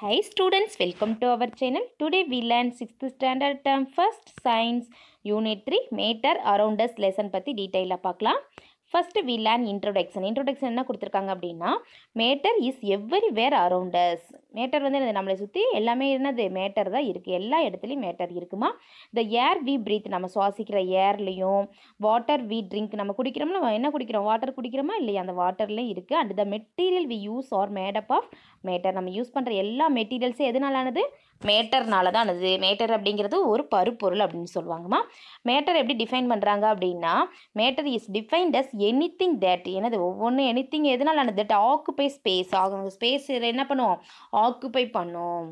Hi students, welcome to our channel. Today we learn 6th standard term first science unit 3 meter around us lesson பத்தி டீடைலா பார்க்கலாம் first we learn introduction introduction என்ன கொடுத்துருக்காங்க அப்படின்னா matter is everywhere around us matter வந்து என்னது நம்மளை சுற்றி எல்லாமே என்னது மேட்டர் தான் இருக்குது எல்லா இடத்துலையும் மேட்டர் இருக்குமா த ஏர் வி ப்ரீத் நம்ம சுவாசிக்கிற ஏர்லேயும் வாட்டர் வி ட்ரிங்க் நம்ம குடிக்கிறோம்ல என்ன குடிக்கிறோம் வாட்டர் குடிக்கிறோமா இல்லையா அந்த வாட்டர்லேயும் இருக்குது and the material we use are made up of matter நம்ம யூஸ் பண்ணுற எல்லா மெட்டீரியல்ஸும் எதனாலானது மேட்டர்னால தான் அது மேட்டர் அப்படிங்கிறது ஒரு பருப்பொருள் அப்படின்னு சொல்லுவாங்கம்மா மேட்டர் எப்படி டிஃபைன் பண்ணுறாங்க அப்படின்னா matter is defined as anything that என்னது ஒவ்வொன்றும் எனி திங் எதனால தட் ஆக்குப்பை ஸ்பேஸ் ஆகும் ஸ்பேஸ் என்ன பண்ணுவோம் ஆக்குப்பை பண்ணும்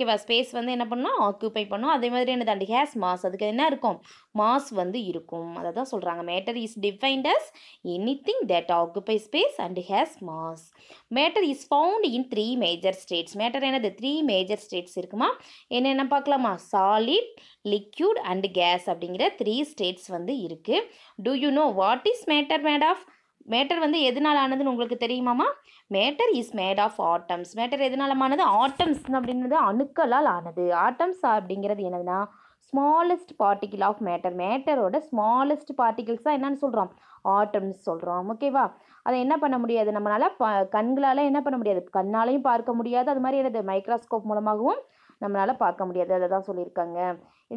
ஓகேவா ஸ்பேஸ் வந்து என்ன பண்ணணும் ஆக்குப்பை பண்ணும் அதே மாதிரி என்னது அண்ட் ஹேஸ் மாஸ் அதுக்கு என்ன இருக்கும் மாஸ் வந்து இருக்கும் அதை தான் சொல்கிறாங்க matter is defined as anything that occupy space and has mass matter is found in three major states matter என்னது த்ரீ மேஜர் ஸ்டேட்ஸ் இருக்குமா என்னென்ன பார்க்கலாமா சாலிட் லிக்யூட் அண்ட் கேஸ் அப்படிங்கிற த்ரீ ஸ்டேட்ஸ் வந்து இருக்குது do you know what is matter made of matter வந்து எதனால் ஆனதுன்னு உங்களுக்கு தெரியுமாமா matter is made of atoms matter எதனாலமானது ஆட்டம்ஸ் அப்படின்றது அணுக்களால் ஆனது ஆட்டம்ஸ் அப்படிங்கிறது என்னதுன்னா ஸ்மாலஸ்ட் பார்ட்டிகிள் ஆஃப் மேட்டர் மேட்டரோட ஸ்மாலஸ்ட் பார்ட்டிகிள்ஸ் தான் என்னன்னு சொல்கிறோம் ஆட்டம்ஸ் சொல்கிறோம் ஓகேவா அதை என்ன பண்ண முடியாது நம்மளால் ப கண்களால் என்ன பண்ண முடியாது கண்ணாலையும் பார்க்க முடியாது அது மாதிரி எனது மைக்ராஸ்கோப் மூலமாகவும் நம்மளால் பார்க்க முடியாது அதை தான் சொல்லியிருக்காங்க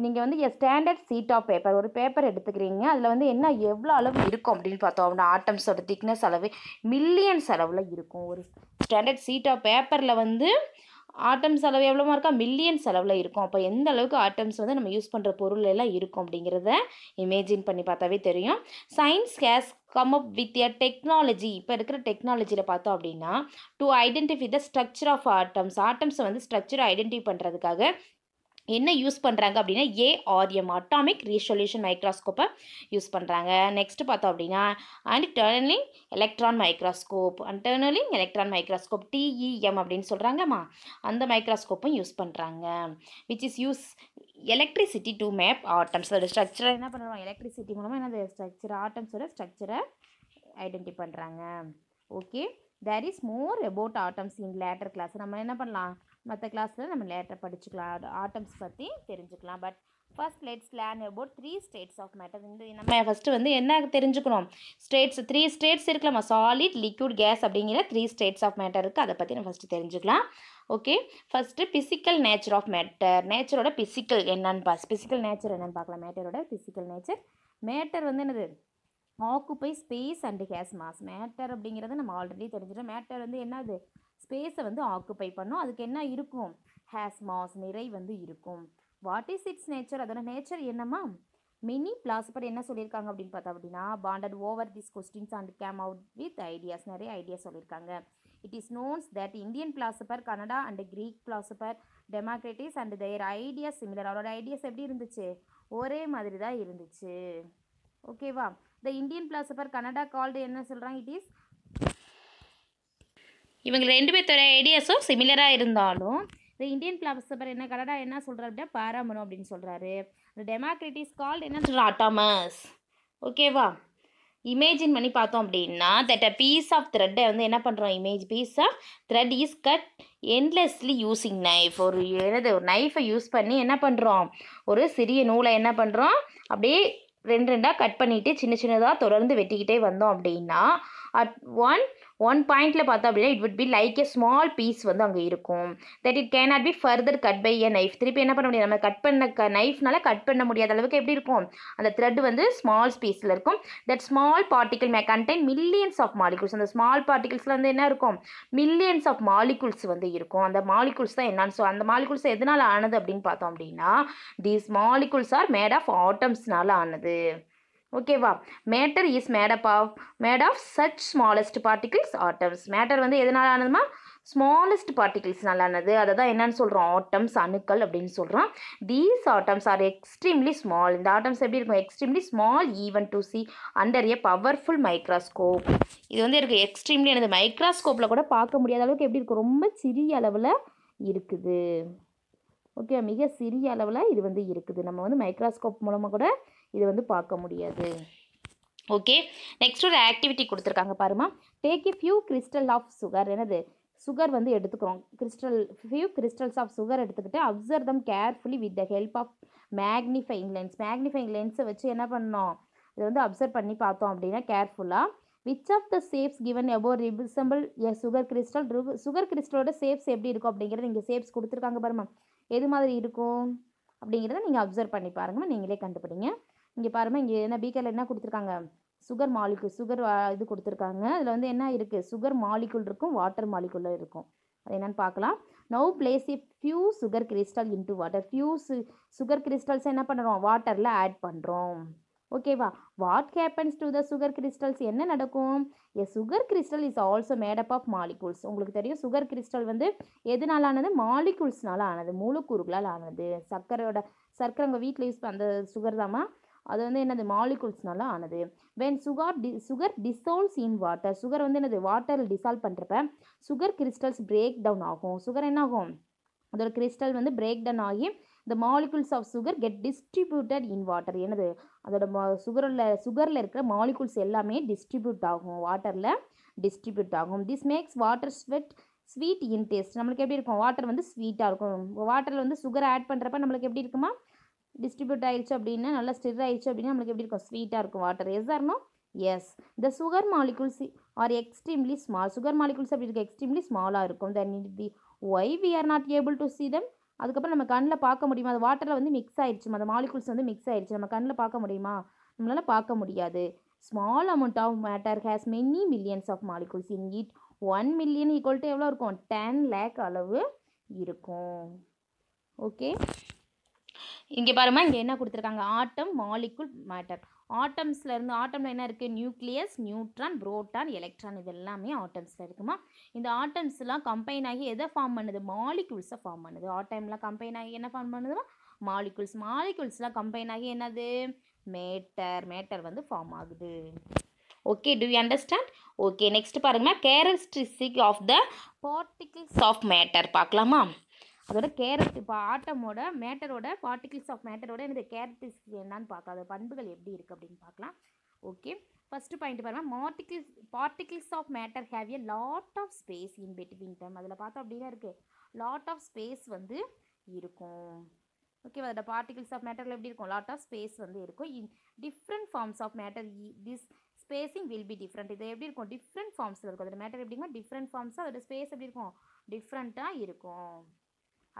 நீங்கள் வந்து ஸ்டாண்டர்ட் சீட் ஆஃப் பேப்பர் ஒரு பேப்பர் எடுத்துக்கிறீங்க அதில் வந்து என்ன எவ்வளோ அளவு இருக்கும் அப்படின்னு பார்த்தோம் அப்படின்னா ஆட்டம்ஸோட திக்னஸ் அளவு மில்லியன்ஸ் அளவில் இருக்கும் ஒரு ஸ்டாண்டர்ட் சீட் ஆஃப் பேப்பரில் வந்து ஆட்டம்ஸ் அளவு எவ்வளோமா இருக்கா மில்லியன்ஸ் அளவில் இருக்கும் அப்போ எந்த அளவுக்கு ஆட்டம்ஸ் வந்து நம்ம யூஸ் பண்ணுற பொருள் எல்லாம் இருக்கும் அப்படிங்கிறத இமேஜின் பண்ணி பார்த்தாவே தெரியும் science has come up with a technology இப்போ இருக்கிற டெக்னாலஜியில் பார்த்தோம் அப்படின்னா to identify the structure of atoms ஆட்டம்ஸை வந்து ஸ்ட்ரக்சரை ஐடென்டிஃபை பண்ணுறதுக்காக என்ன யூஸ் பண்ணுறாங்க அப்படின்னா ஏஆர்எம் அட்டாமிக் ரீசொல்யூஷன் மைக்ராஸ்கோப்பை யூஸ் பண்ணுறாங்க நெக்ஸ்ட் பார்த்தோம் அப்படின்னா and tunnelling electron microscope and tunnelling electron microscope TEM அப்படின்னு சொல்கிறாங்கம்மா அந்த மைக்ராஸ்கோப்பும் யூஸ் பண்ணுறாங்க which is use electricity to map atoms அதோட ஸ்ட்ரக்சரை என்ன பண்ணுறாங்க எலக்ட்ரிசிட்டி மூலமாக என்ன ஸ்ட்ரக்சர் ஆட்டம்ஸோட ஸ்ட்ரக்சரை ஐடென்டி பண்ணுறாங்க okay there is more about atoms in later class நம்ம என்ன பண்ணலாம் மற்ற கிளாஸில் நம்ம லேட்டர் படிச்சுக்கலாம் ஆட்டம்ஸ் பற்றி தெரிஞ்சுக்கலாம் but first let's learn about three states of matter இந்த நம்ம ஃபஸ்ட்டு வந்து என்ன தெரிஞ்சுக்கணும் ஸ்டேட்ஸ் த்ரீ ஸ்டேட்ஸ் இருக்கலாம் சாலிட் லிக்யூட் கேஸ் அப்படிங்கிற த்ரீ ஸ்டேட்ஸ் ஆஃப் மேட்டர் இருக்குது அதை பற்றி நம்ம ஃபஸ்ட்டு தெரிஞ்சுக்கலாம் okay first physical nature of matter நேச்சரோட பிசிக்கல் என்னன்னு பாஸ் ஃபிசிக்கல் நேச்சர் என்னன்னு பார்க்கலாம் மேட்டரோட பிசிக்கல் நேச்சர் மேட்டர் வந்து என்னது occupy space and has mass matter அப்படிங்கிறது நம்ம ஆல்ரெடி தெரிஞ்சிடும் மேட்டர் வந்து என்னது ஸ்பேஸை வந்து ஆக்குப்பை பண்ணும் அதுக்கு என்ன இருக்கும் ஹேஸ் மாஸ் நிறை வந்து இருக்கும் வாட் இஸ் இட்ஸ் நேச்சர் அதோட நேச்சர் என்னம்மா மினி பிளாஸ்பர் என்ன சொல்லியிருக்காங்க அப்படின்னு பார்த்தா அப்படின்னா pondered over this questions and came out with ideas நிறைய ஐடியாஸ் சொல்லியிருக்காங்க it is known that Indian philosopher Kanada and Greek philosopher Democritus and their ideas similar அவரோட ஐடியாஸ் எப்படி இருந்துச்சு ஒரே மாதிரி தான் இருந்துச்சு ஓகேவா the Indian philosopher Kanada called என்ன சொல்கிறாங்க இட் இஸ் இவங்க ரெண்டு பேர்த்தோட ஐடியாஸும் சிமிலராக இருந்தாலும் இந்த இந்தியன் பேர் என்ன கனடா என்ன சொல்கிறார் அப்படின்னா பாராமணம் அப்படின்னு சொல்கிறாரு இந்த டெமோக்ரட்டிஸ் கால்டு என்ன சொல்கிறார் அட்டாமஸ் ஓகேவா இமேஜின் பண்ணி பார்த்தோம் அப்படின்னா தட் அ பீஸ் ஆஃப் த்ரெட்டை வந்து என்ன பண்ணுறோம் imagine piece of thread is cut endlessly using knife ஒரு எனது ஒரு நைஃபை யூஸ் பண்ணி என்ன பண்ணுறோம் ஒரு சிறிய நூலை என்ன பண்ணுறோம் அப்படியே ரெண்டு ரெண்டாக கட் பண்ணிவிட்டு சின்ன சின்னதாக தொடர்ந்து வெட்டிக்கிட்டே வந்தோம் அப்படின்னா அட் ஒன் ஒன் பாயிண்ட்டில் பார்த்தோம் அப்படின்னா it will be like a small piece வந்து அங்கே இருக்கும் that it can not be further cut by a knife திருப்பி என்ன பண்ண முடியாது நம்ம கட் பண்ண க நைஃப்னால கட் பண்ண முடியாத அளவுக்கு எப்படி இருக்கும் அந்த த்ரெட் வந்து ஸ்மால் ஸ்பீஸில் இருக்கும் that small particle may contain millions of molecules அந்த ஸ்மால் பார்ட்டிகல்ஸில் வந்து என்ன இருக்கும் மில்லியன்ஸ் ஆஃப் மாலிகூல்ஸ் வந்து இருக்கும் அந்த மாலிகூல்ஸ் தான் என்னான்னு ஸோ அந்த மாலிகூல்ஸ் எதனால் ஆனது அப்படின்னு பார்த்தோம் அப்படின்னா these molecules are made of ஆட்டம்ஸ்னால ஆனது ஓகேவா matter is made up of made of such smallest particles atoms matter வந்து எதனால ஆனதுமா ஸ்மாலஸ்ட் பார்ட்டிகிள்ஸ்னால ஆனது அதை தான் என்னன்னு சொல்கிறோம் ஆட்டம்ஸ் அணுக்கள் அப்படின்னு சொல்கிறோம் these atoms are extremely small இந்த ஆட்டம்ஸ் எப்படி இருக்கும் extremely small even to see under a powerful microscope இது வந்து இருக்குது எக்ஸ்ட்ரீம்லி எனது மைக்ராஸ்கோப்பில் கூட பார்க்க முடியாத அளவுக்கு எப்படி இருக்கும் ரொம்ப சிறிய அளவில் இருக்குது ஓகே மிக சிறிய அளவில் இது வந்து இருக்குது நம்ம வந்து மைக்ராஸ்கோப் மூலமாக கூட இது வந்து பார்க்க முடியாது ஓகே நெக்ஸ்ட் ஒரு ஆக்டிவிட்டி கொடுத்துருக்காங்க பாருமா take a few crystal of sugar என்னது சுகர் வந்து எடுத்துக்கிறோம் crystal few crystals of sugar எடுத்துக்கிட்டு observe them carefully with the help of magnifying lens magnifying லென்ஸை வச்சு என்ன பண்ணோம் இதை வந்து அப்சர்வ் பண்ணி பார்த்தோம் அப்படின்னா கேர்ஃபுல்லாக which of the shapes given above resemble a sugar crystal sugar கிறிஸ்டலோட சேப்ஸ் எப்படி இருக்கும் அப்படிங்கிறது நீங்கள் சேப்ஸ் கொடுத்துருக்காங்க பாருமா எது மாதிரி இருக்கும் அப்படிங்கிறத நீங்கள் அப்சர்வ் பண்ணி பாருங்கள் நீங்களே கண்டுபிடிங்க இங்கே பாருங்கள் இங்கே என்ன பீக்கரில் என்ன கொடுத்துருக்காங்க சுகர் மாலிகுல் சுகர் இது கொடுத்துருக்காங்க அதில் வந்து என்ன இருக்குது சுகர் மாலிகுல் இருக்கும் வாட்டர் மாலிகுல் இருக்கும் அது என்னென்னு பார்க்கலாம் now place a few sugar crystal into water few சு சுகர் கிறிஸ்டல்ஸ் என்ன பண்ணுறோம் வாட்டரில் ஆட் பண்ணுறோம் ஓகேவா what happens to the sugar crystals என்ன நடக்கும் a sugar crystal is also made up of molecules உங்களுக்கு தெரியும் சுகர் கிறிஸ்டல் வந்து எதுனால ஆனது மாலிகூல்ஸ்னால ஆனது மூலக்கூறுகளால் ஆனது சர்க்கரையோட சர்க்கரை உங்கள் வீட்டில் யூஸ் அந்த சுகர் தாம்மா அது வந்து என்னது மாலிகுல்ஸ்னால ஆனது வென் சுகர் டி sugar dissolves in water sugar வந்து என்னது வாட்டரில் டிசால்வ் பண்ணுறப்ப சுகர் கிறிஸ்டல்ஸ் பிரேக் டவுன் ஆகும் சுகர் என்ன ஆகும் அதோட கிறிஸ்டல் வந்து பிரேக் டவுன் ஆகி இந்த molecules of sugar get distributed in water என்னது அதோட சுகரில் சுகரில் இருக்கிற மாலிகுல்ஸ் எல்லாமே டிஸ்ட்ரிபியூட் ஆகும் வாட்டரில் டிஸ்ட்ரிபியூட் ஆகும் this makes water sweet sweet in taste நம்மளுக்கு எப்படி இருக்கும் வாட்டர் வந்து ஸ்வீட்டாக இருக்கும் வாட்டரில் வந்து சுகர் ஆட் பண்ணுறப்ப நம்மளுக்கு எப்படி இருக்குமா டிஸ்ட்ரிபியூட் ஆயிடுச்சு அப்படின்னா நல்லா ஸ்டிர் ஆயிடுச்சு அப்படின்னா நம்மளுக்கு எப்படி இருக்கும் ஸ்வீட்டாக இருக்கும் வாட்டர் எஸ் ஆர்னோ as the sugar molecules are extremely small sugar molecules அப்படி இருக்குது எக்ஸ்ட்ரீம்லி ஸ்மாலாக இருக்கும் then it the why we are not able to see them அதுக்கப்புறம் நம்ம கண்ணில் பார்க்க முடியுமா அது வாட்டரில் வந்து மிக்ஸ் ஆயிடுச்சு அந்த மாலிகுல்ஸ் வந்து மிக்ஸ் ஆயிடுச்சு நம்ம கண்ணில் பார்க்க முடியுமா நம்மளால் பார்க்க முடியாது small amount of matter has many millions of molecules in it one million equal to எவ்வளோ இருக்கும் டென் லேக் அளவு இருக்கும் ஓகே இங்கே பாருமா இங்கே என்ன கொடுத்துருக்காங்க ஆட்டம் மாலிகுல் மேட்டர் ஆட்டம்ஸில் இருந்து ஆட்டமில் என்ன இருக்குது நியூக்ளியஸ் நியூட்ரான் புரோட்டான் எலக்ட்ரான் இது எல்லாமே ஆட்டம்ஸில் இருக்குமா இந்த ஆட்டம்ஸ்லாம் கம்பைன் ஆகி எதை ஃபார்ம் பண்ணுது மாலிகுல்ஸை ஃபார்ம் பண்ணுது ஆட்டம்லாம் கம்பைன் ஆகி என்ன ஃபார்ம் பண்ணுதுமா மாலிகுல்ஸ் மாலிகுல்ஸ்லாம் கம்பைன் ஆகி என்னது மேட்டர் மேட்டர் வந்து ஃபார்ம் ஆகுது okay do you understand okay next பாருங்கம்மா characteristic of the particles of matter பார்க்கலாமா அதோட கேரட் இப்போ ஆட்டமோட மேட்டரோட பார்ட்டிகிள்ஸ் ஆஃப் மேட்டரோட எனது கேரக்டரிஸ்டிக் என்னன்னு பார்க்கலாம் அதோட பண்புகள் எப்படி இருக்குது அப்படின்னு பார்க்கலாம் ஓகே ஃபஸ்ட்டு பாயிண்ட் பாருங்கள் particles particles of matter have a lot of space in between them அதில் பார்த்தோம் அப்படின்னா இருக்குது லாட் ஆஃப் ஸ்பேஸ் வந்து இருக்கும் ஓகேவா அதோட பார்ட்டிகிள்ஸ் ஆஃப் மேட்டரில் எப்படி இருக்கும் லாட் ஆஃப் ஸ்பேஸ் வந்து இருக்கும் in different forms of matter this spacing will be different இது எப்படி இருக்கும் டிஃப்ரெண்ட் ஃபார்ம்ஸில் இருக்கும் அதோட மேட்டர் எப்படிங்க டிஃப்ரெண்ட் ஃபார்ம்ஸ் அதோட ஸ்பேஸ் எப்படி இருக்கும் டிஃப்ரெண்ட்டாக இருக்கும்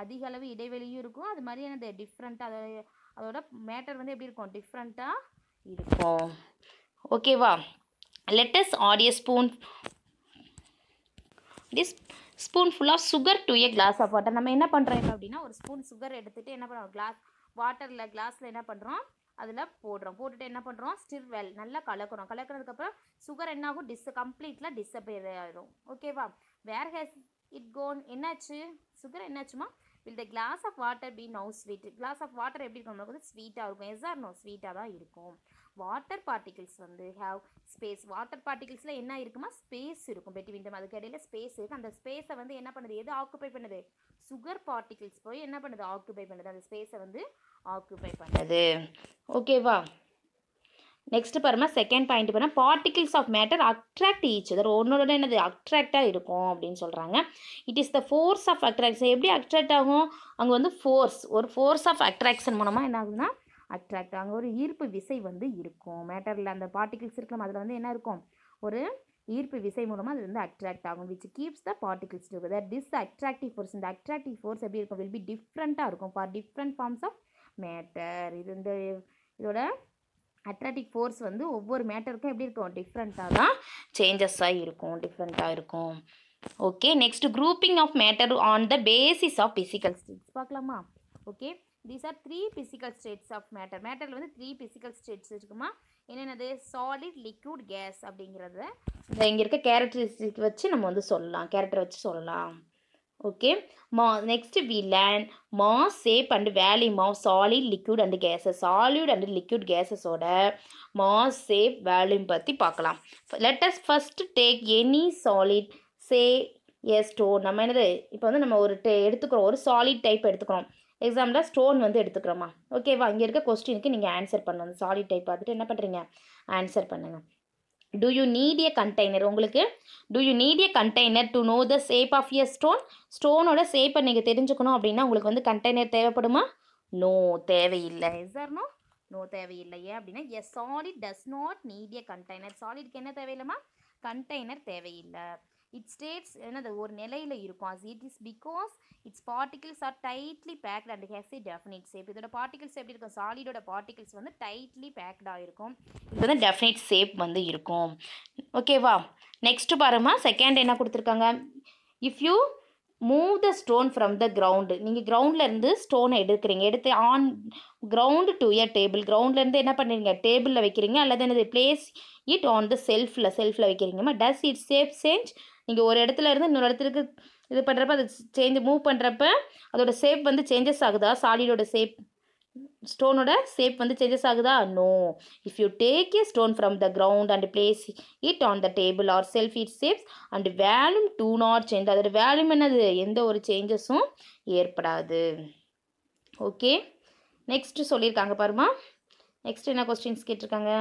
அதிக அளவு இடைவெளியும் இருக்கும் அது மாதிரியான அது டிஃப்ரெண்ட்டாக அதோட அதோட மேட்டர் வந்து எப்படி இருக்கும் டிஃப்ரெண்ட்டாக இருக்கும் ஓகேவா let us add a spoon this spoon ஃபுல்லாக sugar to a glass of water நம்ம என்ன பண்ணுறோம் அப்படின்னா ஒரு ஸ்பூன் சுகர் எடுத்துகிட்டு என்ன பண்ணுறோம் கிளாஸ் வாட்டரில் கிளாஸில் என்ன பண்ணுறோம் அதில் போடுறோம் போட்டுட்டு என்ன பண்ணுறோம் ஸ்டிர் வெல் நல்லா கலக்கிறோம் கலக்கிறதுக்கப்புறம் சுகர் என்ன ஆகும் டிஸ் கம்ப்ளீட்டில் டிஸப்பியர் ஆகிடும் ஓகேவா வேர் ஹேஸ் இட் கோன் என்னாச்சு சுகர் என்னாச்சுமா will the glass of water be no sweet glass of water எப்படி இருக்கும் நம்மளுக்கு வந்து ஸ்வீட்டாக இருக்கும் எஸ் ஆர் நோ ஸ்வீட்டாக தான் இருக்கும் வாட்டர் பார்ட்டிகிள்ஸ் வந்து ஹேவ் ஸ்பேஸ் வாட்டர் பார்ட்டிகிள்ஸில் என்ன இருக்குமா ஸ்பேஸ் இருக்கும் பெட்டி விண்டம் அதுக்கு இடையில ஸ்பேஸ் இருக்குது அந்த ஸ்பேஸை வந்து என்ன பண்ணுது எது ஆக்குபை பண்ணுது சுகர் பார்ட்டிகிள்ஸ் போய் என்ன பண்ணுது ஆக்குபை பண்ணுது அந்த ஸ்பேஸை வந்து ஆக்குபை பண்ணுது ஓகேவா நெக்ஸ்ட் பாருமா செகண்ட் பாயிண்ட் பாருங்க particles of matter attract each other ஒன்னோட என்னது அட்ராக்டாக இருக்கும் அப்படின்னு சொல்கிறாங்க it is the force of attraction எப்படி அட்ராக்ட் ஆகும் அங்கே வந்து ஃபோர்ஸ் ஒரு ஃபோர்ஸ் ஆஃப் அட்ராக்ஷன் மூலமாக என்ன ஆகுதுன்னா அட்ராக்ட் அங்கே ஒரு ஈர்ப்பு விசை வந்து இருக்கும் மேட்டரில் அந்த பார்ட்டிகிள்ஸ் இருக்கலாம் அதில் வந்து என்ன இருக்கும் ஒரு ஈர்ப்பு விசை மூலமாக அது வந்து அட்ராக்ட் ஆகும் which keeps the particles together this attractive force இந்த அட்ராக்டிவ் ஃபோர்ஸ் எப்படி இருக்கும் வில் பி டிஃப்ரெண்ட்டாக இருக்கும் for different forms of matter இது இந்த இதோட அட்ராக்டிக் ஃபோர்ஸ் வந்து ஒவ்வொரு மேட்டருக்கும் எப்படி இருக்கும் டிஃப்ரெண்ட்டாக தான் சேஞ்சஸாக இருக்கும் டிஃப்ரெண்ட்டாக இருக்கும் okay next grouping of matter on the basis of physical states பார்க்கலாமா okay these are three physical states of matter மேட்டரில் வந்து த்ரீ ஃபிசிக்கல் ஸ்டேட்ஸ் இருக்குமா என்னென்னது சாலிட் லிக்யூட் கேஸ் அப்படிங்கிறத இந்த இங்கே இருக்க கேரக்டரிஸ்டிக் வச்சு நம்ம வந்து சொல்லலாம் கேரக்டர் வச்சு சொல்லலாம் ஓகே மா நெக்ஸ்ட் வி லேன் மா சேப் அண்ட் of மா solid liquid and gases solid and liquid கேஸஸோட மா சேப் வேல்யூம் பற்றி பார்க்கலாம் let us first take any solid say as a stone நம்ம என்னது இப்போ வந்து நம்ம ஒரு டே எடுத்துக்கிறோம் ஒரு சாலிட் டைப் எடுத்துக்கிறோம் எக்ஸாம்பிளாக ஸ்டோன் வந்து எடுத்துக்கிறோமா ஓகேவா இங்கே இருக்க கொஸ்டினுக்கு நீங்கள் ஆன்சர் பண்ணணும் சாலிட் டைப் பார்த்துட்டு என்ன பண்ணுறீங்க ஆன்சர் பண்ணுங்கள் to you need a container உங்களுக்கு to you a container container to know the shape of stone? Stone ஸ்டோனோட shape நீங்கள் தெரிஞ்சுக்கணும் அப்படின்னா உங்களுக்கு வந்து கண்டெய்னர் தேவைப்படுமா நோ தேவையில்லை எஸ்ஆர்னோ நோ தேவையில்லை ஏன் அப்படின்னா yes solid does not need a container சாலிட்க்கு என்ன தேவையில்லைம்மா கண்டெய்னர் தேவையில்லை இட் ஸ்டேட்ஸ் என்னது ஒரு நிலையில் இருக்கும் as it is because its particles are tightly packed and has a definite shape இதோட பார்ட்டிகிள்ஸ் எப்படி இருக்கும் சாலிடோட பார்ட்டிகிள்ஸ் வந்து டைட்லி பேக்டாக இருக்கும் இது வந்து டெஃபினிட் ஷேப் வந்து இருக்கும் ஓகேவா நெக்ஸ்ட்டு பாருமா செகண்ட் என்ன கொடுத்துருக்காங்க if you move the stone from the ground நீங்கள் கிரவுண்ட்லேருந்து ஸ்டோனை எடுக்கிறீங்க எடுத்து on ground to your table கிரவுண்ட்லேருந்து என்ன பண்ணுறீங்க டேபிளில் வைக்கிறீங்க அல்லது என்னது பிளேஸ் இட் ஆன் த செல்ஃபில் செல்ஃபில் வைக்கிறீங்கம்மா டஸ் இட் சேஃப் சேஞ்ச் இங்கே ஒரு இடத்துல இருந்து இன்னொரு இடத்துக்கு இது பண்ணுறப்ப அது சேஞ்ச் மூவ் பண்ணுறப்ப அதோட ஷேப் வந்து சேஞ்சஸ் ஆகுதா சாலிடோட ஷேப் ஸ்டோனோட ஷேப் வந்து சேஞ்சஸ் ஆகுதா no if you take a stone from the ground and place it on the table or shelf it shapes and volume do not change அதோட volume என்னது எந்த ஒரு சேஞ்சஸும் ஏற்படாது ஓகே நெக்ஸ்ட்டு சொல்லியிருக்காங்க பாருமா நெக்ஸ்ட் என்ன கொஸ்டின்ஸ் கேட்டிருக்காங்க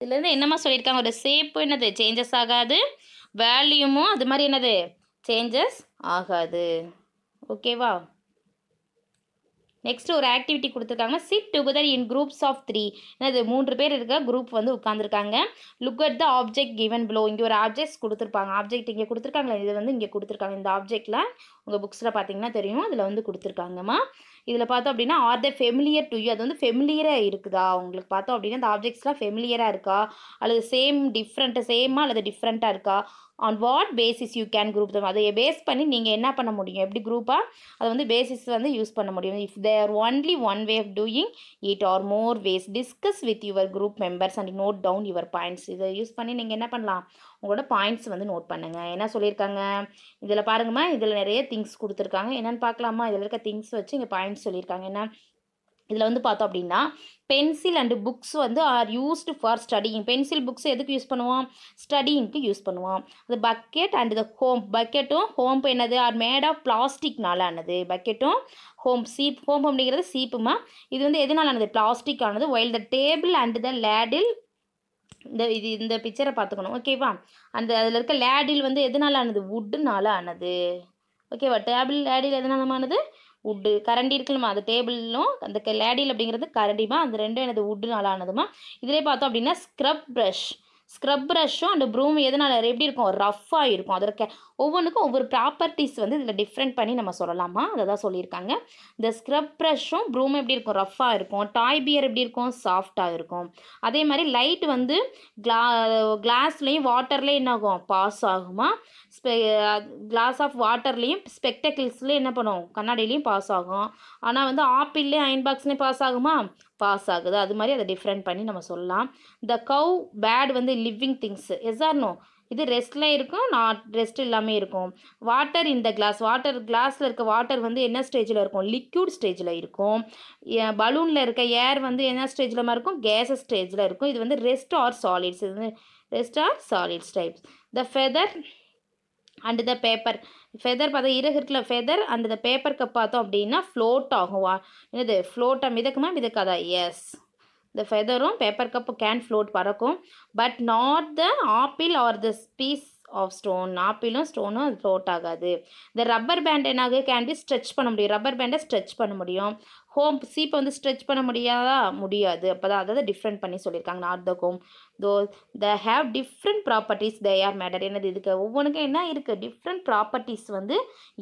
இதுலேருந்து என்னம்மா சொல்லியிருக்காங்க ஒரு ஷேப்பு என்னது சேஞ்சஸ் ஆகாது வேல்யூமும் அது மாதிரி என்னது சேஞ்சஸ் ஆகாது ஓகேவா நெக்ஸ்ட் ஒரு ஆக்டிவிட்டி கொடுத்துருக்காங்க sit together in groups of three என்னது மூன்று பேர் இருக்க குரூப் வந்து உட்காந்துருக்காங்க look at the object given below இங்கே ஒரு ஆப்ஜெக்ட்ஸ் கொடுத்துருப்பாங்க ஆப்ஜெக்ட் இங்கே கொடுத்துருக்காங்களே இது வந்து இங்கே கொடுத்துருக்காங்க இந்த ஆப்ஜெக்ட்லாம் உங்கள் புக்ஸில் பார்த்தீங்கன்னா தெரியும் அதில் வந்து கொடுத்துருக்காங்கம்மா இதில் பார்த்தோம் அப்படின்னா are the familiar to you அது வந்து ஃபெமிலியராக இருக்குதா உங்களுக்கு பார்த்தோம் அப்படின்னா அந்த ஆப்ஜெக்ட்ஸ்லாம் ஃபெமிலியராக இருக்கா அல்லது சேம் டிஃப்ரெண்ட்டு சேமாக அல்லது டிஃப்ரெண்ட்டாக இருக்கா on what basis you can group them அதை பேஸ் பண்ணி நீங்கள் என்ன பண்ண முடியும் எப்படி குரூப்பாக அதை வந்து பேசிஸ் வந்து யூஸ் பண்ண முடியும் if there only one way of doing it or more ways discuss with your group members and note down your points இதை யூஸ் பண்ணி நீங்கள் என்ன பண்ணலாம் உங்களோட பாயிண்ட்ஸ் வந்து நோட் பண்ணுங்கள் என்ன சொல்லியிருக்காங்க இதில் பாருங்கம்மா இதில் நிறைய திங்ஸ் கொடுத்துருக்காங்க என்னென்னு பார்க்கலாமா இதில் இருக்க திங்ஸ் வச்சு இங்கே பாயிண்ட்ஸ் சொல்லியிருக்காங்க என்ன இதில் வந்து பார்த்தோம் அப்படின்னா பென்சில் அண்டு புக்ஸ் வந்து are used for studying pencil books எதுக்கு யூஸ் பண்ணுவோம் ஸ்டடியிங்க்கு யூஸ் பண்ணுவோம் அது பக்கெட் அண்ட் த ஹோம் பக்கெட்டும் ஹோம் என்னது ஆர் மேட் ஆஃப் பிளாஸ்டிக்னால ஆனது பக்கெட்டும் ஹோம் சீப் ஹோம் அப்படிங்கிறது சீப்புமா இது வந்து எதனால ஆனது பிளாஸ்டிக் ஆனது while the table and the ladle இந்த இது இந்த பிக்சரை பார்த்துக்கணும் ஓகேவா அந்த அதில் இருக்க லேடில் வந்து எதனால் ஆனது வுட்டுனால ஆனது ஓகேவா டேபிள் லேடில் எதனாலமானது வுட்டு கரண்டி இருக்கணுமா அந்த டேபிளும் அந்த லேடில் அப்படிங்கிறது கரண்டிமா அந்த ரெண்டும் எனது வுட்டுனால ஆனதுமா இதிலே பார்த்தோம் அப்படின்னா ஸ்க்ரப் ப்ரஷ் ஸ்க்ரப் ப்ரஷ்ஷும் அந்த ப்ரூம் எதனால் எப்படி இருக்கும் ரஃப்பாக இருக்கும் அதற்கு ஒவ்வொன்றுக்கும் ஒவ்வொரு ப்ராப்பர்ட்டிஸ் வந்து இதில் டிஃப்ரெண்ட் பண்ணி நம்ம சொல்லலாமா அதை தான் சொல்லியிருக்காங்க இந்த ஸ்க்ரப் ப்ரஷ்ஷும் ப்ரூம் எப்படி இருக்கும் ரஃப்பாக இருக்கும் டாய் பியர் எப்படி இருக்கும் சாஃப்டாக இருக்கும் அதே மாதிரி லைட் வந்து கிளா கிளாஸ்லேயும் வாட்டர்லேயும் என்ன ஆகும் பாஸ் ஆகுமா ஸ்பெ கிளாஸ் ஆஃப் வாட்டர்லேயும் ஸ்பெக்டக்கிள்ஸ்லேயும் என்ன பண்ணும் கண்ணாடியிலையும் பாஸ் ஆகும் ஆனால் வந்து ஆப்பிள்லேயும் அயன் பாக்ஸ்லேயும் பாஸ் ஆகுமா பாஸ் ஆகுது அது மாதிரி அதை டிஃப்ரெண்ட் பண்ணி நம்ம சொல்லலாம் த கவ் பேட் வந்து living things yes R no இது ரெஸ்ட்லாம் இருக்கும் நாட் ரெஸ்ட் இல்லாமல் இருக்கும் வாட்டர் இந்த கிளாஸ் வாட்டர் கிளாஸில் இருக்க வாட்டர் வந்து என்ன ஸ்டேஜில் இருக்கும் லிக்யூட் ஸ்டேஜில் இருக்கும் பலூனில் இருக்க ஏர் வந்து என்ன ஸ்டேஜில் இருக்கும் கேஸ் ஸ்டேஜில் இருக்கும் இது வந்து ரெஸ்ட் ஆர் சாலிட்ஸ் இது வந்து rest are solids types the feather and the paper feather பார்த்தா இறகு ஃபெதர் அந்த இந்த பேப்பர் கப் பார்த்தோம் அப்படின்னா ஃப்ளோட் ஆகும் வா என்னது ஃப்ளோட்டாக மிதக்குமா மிதக்காதா எஸ் இந்த ஃபெதரும் பேப்பர் கப்பு கேன் ஃப்ளோட் பறக்கும் but not the apple or the piece of stone ஆப்பிளும் ஸ்டோனும் அது ஃப்ளோட் ஆகாது இந்த ரப்பர் பேண்ட் என்னாக கேன் பி ஸ்ட்ரெச் பண்ண முடியும் ரப்பர் பேண்டை ஸ்ட்ரெச் பண்ண முடியும் ஹோம் சீப்பை வந்து ஸ்ட்ரெச் பண்ண முடியாதா முடியாது அப்போ தான் அதாவது டிஃப்ரெண்ட் பண்ணி சொல்லியிருக்காங்க north the home though the have different properties they are matter என்னது இதுக்கு ஒவ்வொன்றுக்கும் என்ன இருக்குது டிஃப்ரெண்ட் ப்ராப்பர்ட்டிஸ் வந்து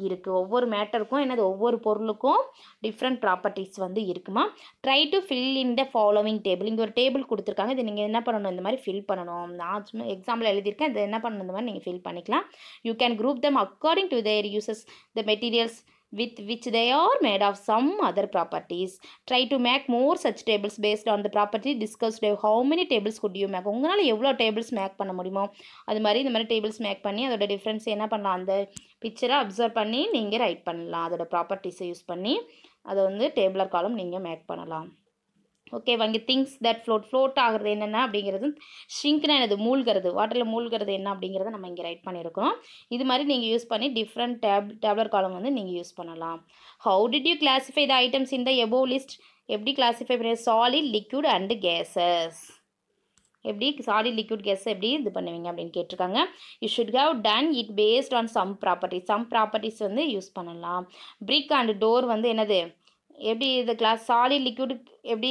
இருக்குது ஒவ்வொரு மேட்டருக்கும் என்னது ஒவ்வொரு பொருளுக்கும் டிஃப்ரெண்ட் ப்ராப்பர்ட்டிஸ் வந்து இருக்குமா try to fill in the following table இங்கே ஒரு டேபிள் கொடுத்துருக்காங்க இது நீங்கள் என்ன பண்ணணும் இந்த மாதிரி ஃபில் பண்ணணும் நான் சும்மா எக்ஸாம்பிள் எழுதியிருக்கேன் இது என்ன பண்ணணும் இந்த மாதிரி நீங்கள் ஃபில் பண்ணிக்கலாம் you can group them according to their uses the materials with which they are made of some other properties. Try to make more such tables based on the property discussed. How many tables could you make உங்களால் எவ்வளோ tables make பண்ண முடியுமோ அது மாதிரி இந்த மாதிரி tables make பண்ணி அதோட டிஃப்ரென்ஸ் என்ன பண்ணலாம் அந்த பிக்சரை அப்சர்வ் பண்ணி நீங்கள் ரைட் பண்ணலாம் அதோட ப்ராப்பர்ட்டிஸை யூஸ் பண்ணி அதை வந்து டேபிளர் காலம் நீங்கள் மேக் பண்ணலாம் ஓகேவா இங்கே திங்ஸ் தட் ஃப்ளோட் ஃப்ளோட் ஆகிறது என்னென்ன அப்படிங்கிறது ஷிங்க்னா என்னது மூழ்கிறது வாட்டரில் மூழ்கிறது என்ன அப்படிங்கிறத நம்ம இங்கே ரைட் பண்ணியிருக்கோம் இது மாதிரி நீங்கள் யூஸ் பண்ணி டிஃப்ரெண்ட் டேப் டேப்லர் காலம் வந்து நீங்கள் யூஸ் பண்ணலாம் how did you classify the items இந்த எபோ லிஸ்ட் எப்படி கிளாஸிஃபை பண்ணி சாலிட் லிக்யூட் அண்டு கேசஸ் எப்படி சாலிட் லிக்யூட் கேஸ் எப்படி இது பண்ணுவீங்க அப்படின்னு கேட்டிருக்காங்க you should have done it based on some property some properties வந்து யூஸ் பண்ணலாம் பிரிக் அண்ட் டோர் வந்து என்னது எப்படி இது கிளாஸ் சாலிட் லிக்யூடு எப்படி